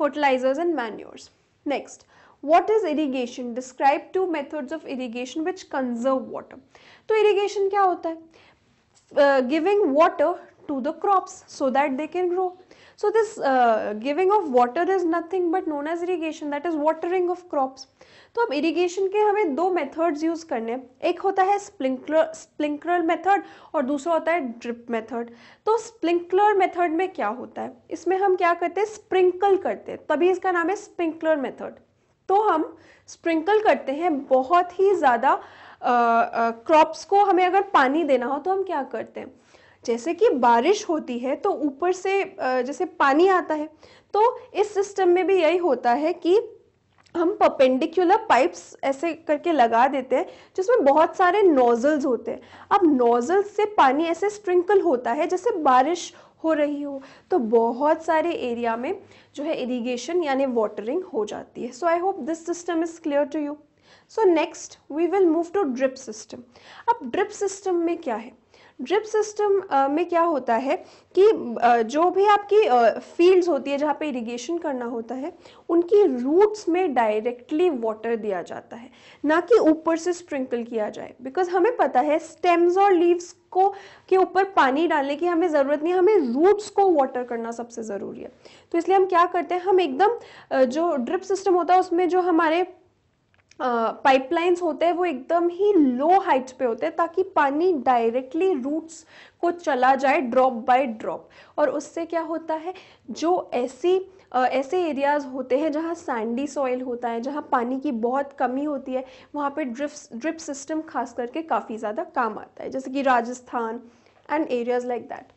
fertilizers and manures. Next, what is irrigation? Describe two methods of irrigation which conserve water. So, irrigation क्या Uh, giving water to the crops so that they can grow. So this uh, giving of water is nothing but known as irrigation that is watering of crops. तो अब इरिगेशन के हमें दो मेथड्स यूज करने एक होता है स्प्रिंकलर स्प्रिंकलर मेथड और दूसरा होता है ड्रिप मेथड तो स्प्रिंकलर मेथड में क्या होता है इसमें हम क्या करते हैं स्प्रिंकल करते हैं तभी इसका नाम है स्प्रिंकलर मेथड तो हम स्प्रिंकल करते हैं बहुत ही ज़्यादा क्रॉप्स uh, uh, को हमें अगर पानी देना हो तो हम क्या करते हैं जैसे कि बारिश होती है तो ऊपर से जैसे पानी आता है तो इस सिस्टम में भी यही होता है कि हम पपेंडिकुलर पाइप्स ऐसे करके लगा देते हैं जिसमें बहुत सारे नोजल्स होते हैं अब नोजल्स से पानी ऐसे स्प्रिंकल होता है जैसे बारिश हो रही हो तो बहुत सारे एरिया में जो है इरिगेशन यानी वाटरिंग हो जाती है so I hope this system is clear to you so next we will move to drip system अब ड्रिप सिस्टम में क्या है ड्रिप सिस्टम में क्या होता है कि जो भी आपकी फील्ड्स होती है जहाँ पे इरिगेशन करना होता है उनकी रूट्स में डायरेक्टली वाटर दिया जाता है ना कि ऊपर से स्प्रिंकल किया जाए बिकॉज हमें पता है स्टेम्स और लीव्स को के ऊपर पानी डालने की हमें ज़रूरत नहीं हमें रूट्स को वाटर करना सबसे ज़रूरी है तो इसलिए हम क्या करते हैं हम एकदम जो ड्रिप सिस्टम होता है उसमें जो हमारे पाइपलाइंस होते हैं वो एकदम ही लो हाइट पे होते हैं ताकि पानी डायरेक्टली रूट्स को चला जाए ड्रॉप बाय ड्रॉप और उससे क्या होता है जो ऐसी ऐसे एरियाज़ होते हैं जहाँ सैंडी सॉइल होता है जहाँ पानी की बहुत कमी होती है वहाँ पे ड्रिप ड्रिप सिस्टम खास करके काफ़ी ज़्यादा काम आता है जैसे कि Rajasthan and areas like that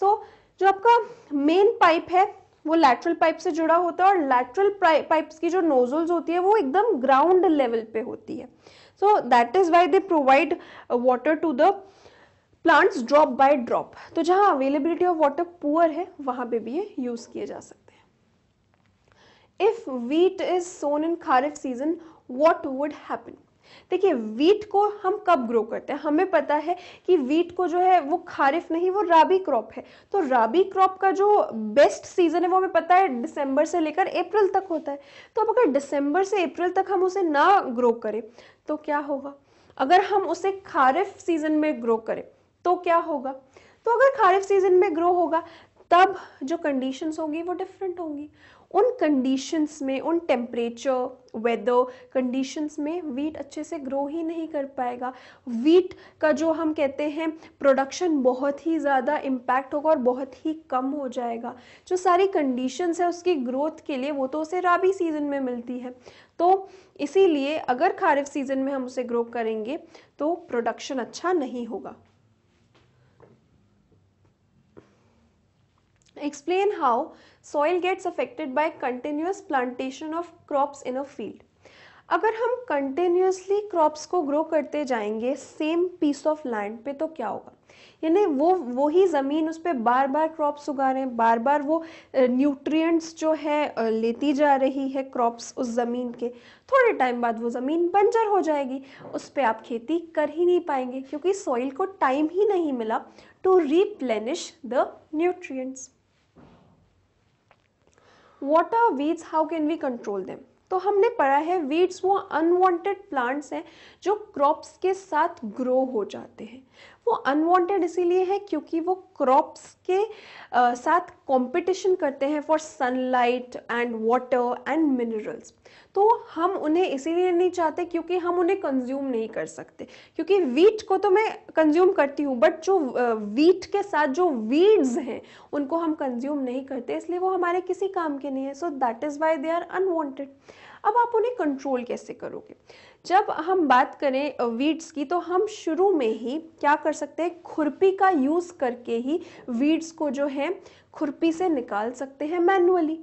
so जो आपका मेन पाइप है वो लैटरल पाइप से जुड़ा होता है और लैटरल पाइप्स की जो नोजल्स होती है वो एकदम ग्राउंड लेवल पे होती uh, तो है so that is why they provide water to the plants drop by drop तो जहां अवेलेबिलिटी ऑफ वाटर पुअर है वहां पे भी ये यूज किए जा सकते हैं if wheat is sown in kharif season what would happen देखिए वीट को हम कब ग्रो करते हैं हमें पता है कि वीट को जो है वो खारिफ नहीं वो राबी क्रॉप है तो राबी क्रॉप का जो बेस्ट सीजन है वो हमें पता है दिसंबर से लेकर अप्रैल तक होता है तो अब अगर दिसंबर से अप्रैल तक हम उसे ना ग्रो करें तो क्या होगा अगर हम उसे खारिफ सीजन में ग्रो करें तो क्या होगा तो अगर खारिफ सीजन में ग्रो होगा तब जो कंडीशंस होंगी वो डिफरेंट होंगी उन कंडीशंस में उन टेम्परेचर वेदर कंडीशंस में वीट अच्छे से ग्रो ही नहीं कर पाएगा वीट का जो हम कहते हैं प्रोडक्शन बहुत ही ज़्यादा इम्पैक्ट होगा और बहुत ही कम हो जाएगा जो सारी कंडीशंस है उसकी ग्रोथ के लिए वो तो उसे राबी सीज़न में मिलती है तो इसीलिए अगर खारिफ सीज़न में हम उसे ग्रो करेंगे तो प्रोडक्शन अच्छा नहीं होगा explain how soil gets affected by continuous plantation of crops in a field. अगर हम कंटिन्यूसली क्रॉप्स को ग्रो करते जाएंगे सेम पीस ऑफ लैंड पे तो क्या होगा यानी वो वो ही ज़मीन उस पर बार बार क्रॉप्स उगा रहे हैं बार बार वो न्यूट्रिएंट्स जो है लेती जा रही है क्रॉप्स उस ज़मीन के थोड़े टाइम बाद वो ज़मीन बंजर हो जाएगी उस पर आप खेती कर ही नहीं पाएंगे क्योंकि सॉइल को टाइम ही नहीं मिला to replenish the nutrients what are weeds how can we control them तो हमने पढ़ा है वीड्स वो अनवांटेड प्लांट्स हैं जो क्रॉप्स के साथ ग्रो हो जाते हैं वो अनवांटेड इसीलिए है क्योंकि वो क्रॉप्स के आ, साथ कंपटीशन करते हैं for sunlight and water and minerals तो हम उन्हें इसीलिए नहीं चाहते क्योंकि हम उन्हें कंज्यूम नहीं कर सकते क्योंकि वीट को तो मैं कंज्यूम करती हूँ बट जो वीट के साथ जो वीड्स हैं उनको हम कंज्यूम नहीं करते इसलिए वो हमारे किसी काम के नहीं है so that is why they are unwanted अब आप उन्हें कंट्रोल कैसे करोगे जब हम बात करें वीड्स की तो हम शुरू में ही क्या कर सकते हैं खुरपी का यूज़ करके ही वीड्स को जो है खुरपी से निकाल सकते हैं मैनुअली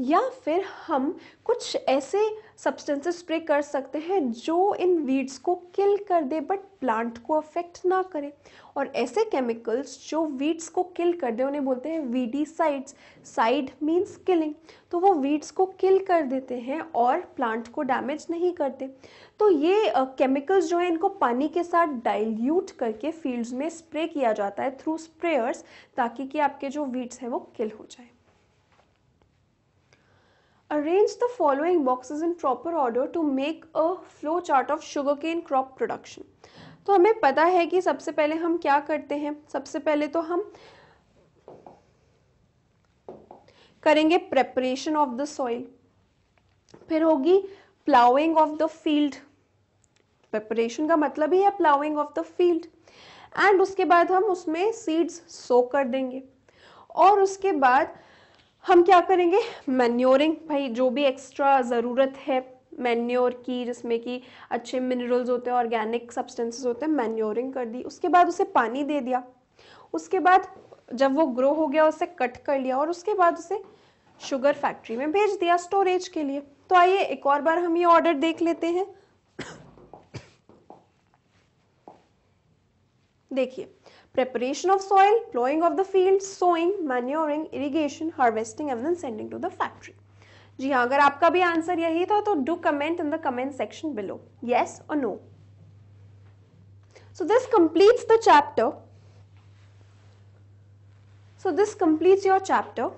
या फिर हम कुछ ऐसे सब्सटेंसेस स्प्रे कर सकते हैं जो इन वीड्स को किल कर दे बट प्लांट को अफेक्ट ना करे और ऐसे केमिकल्स जो वीड्स को किल कर दे उन्हें बोलते हैं weedicides side means killing तो वो वीड्स को किल कर देते हैं और प्लांट को डैमेज नहीं करते तो ये केमिकल्स uh, जो हैं इनको पानी के साथ डाइल्यूट करके फील्ड्स में स्प्रे किया जाता है थ्रू स्प्रेयर्स ताकि कि आपके जो वीड्स हैं वो किल हो जाए Arrange the following boxes in proper order to make a flow chart of sugarcane crop production. तो हमें पता है कि सबसे पहले हम क्या करते हैं सबसे पहले तो हम करेंगे प्रेपरेशन ऑफ द सॉइल फिर होगी ploughing of the field preparation का मतलब ही है ploughing of the field and उसके बाद हम उसमें सीड्स सो कर देंगे और उसके बाद हम क्या करेंगे मैन्योरिंग भाई जो भी एक्स्ट्रा ज़रूरत है मैन्योर की जिसमें कि अच्छे मिनरल्स होते हैं ऑर्गेनिक सब्सटेंसेस होते हैं मैन्योरिंग कर दी उसके बाद उसे पानी दे दिया उसके बाद जब वो ग्रो हो गया उसे कट कर लिया और उसके बाद उसे शुगर फैक्ट्री में भेज दिया स्टोरेज के लिए तो आइए एक और बार हम ये ऑर्डर देख लेते हैं देखिए preparation of soil, plowing of the fields sowing, manuring, irrigation, harvesting and then sending to the factory. ji ha agar aapka bhi answer yahi tha to do comment in the comment section below yes or no so this completes the chapter so this completes your chapter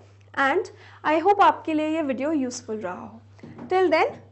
and i hope aapke liye ye video useful raha ho till then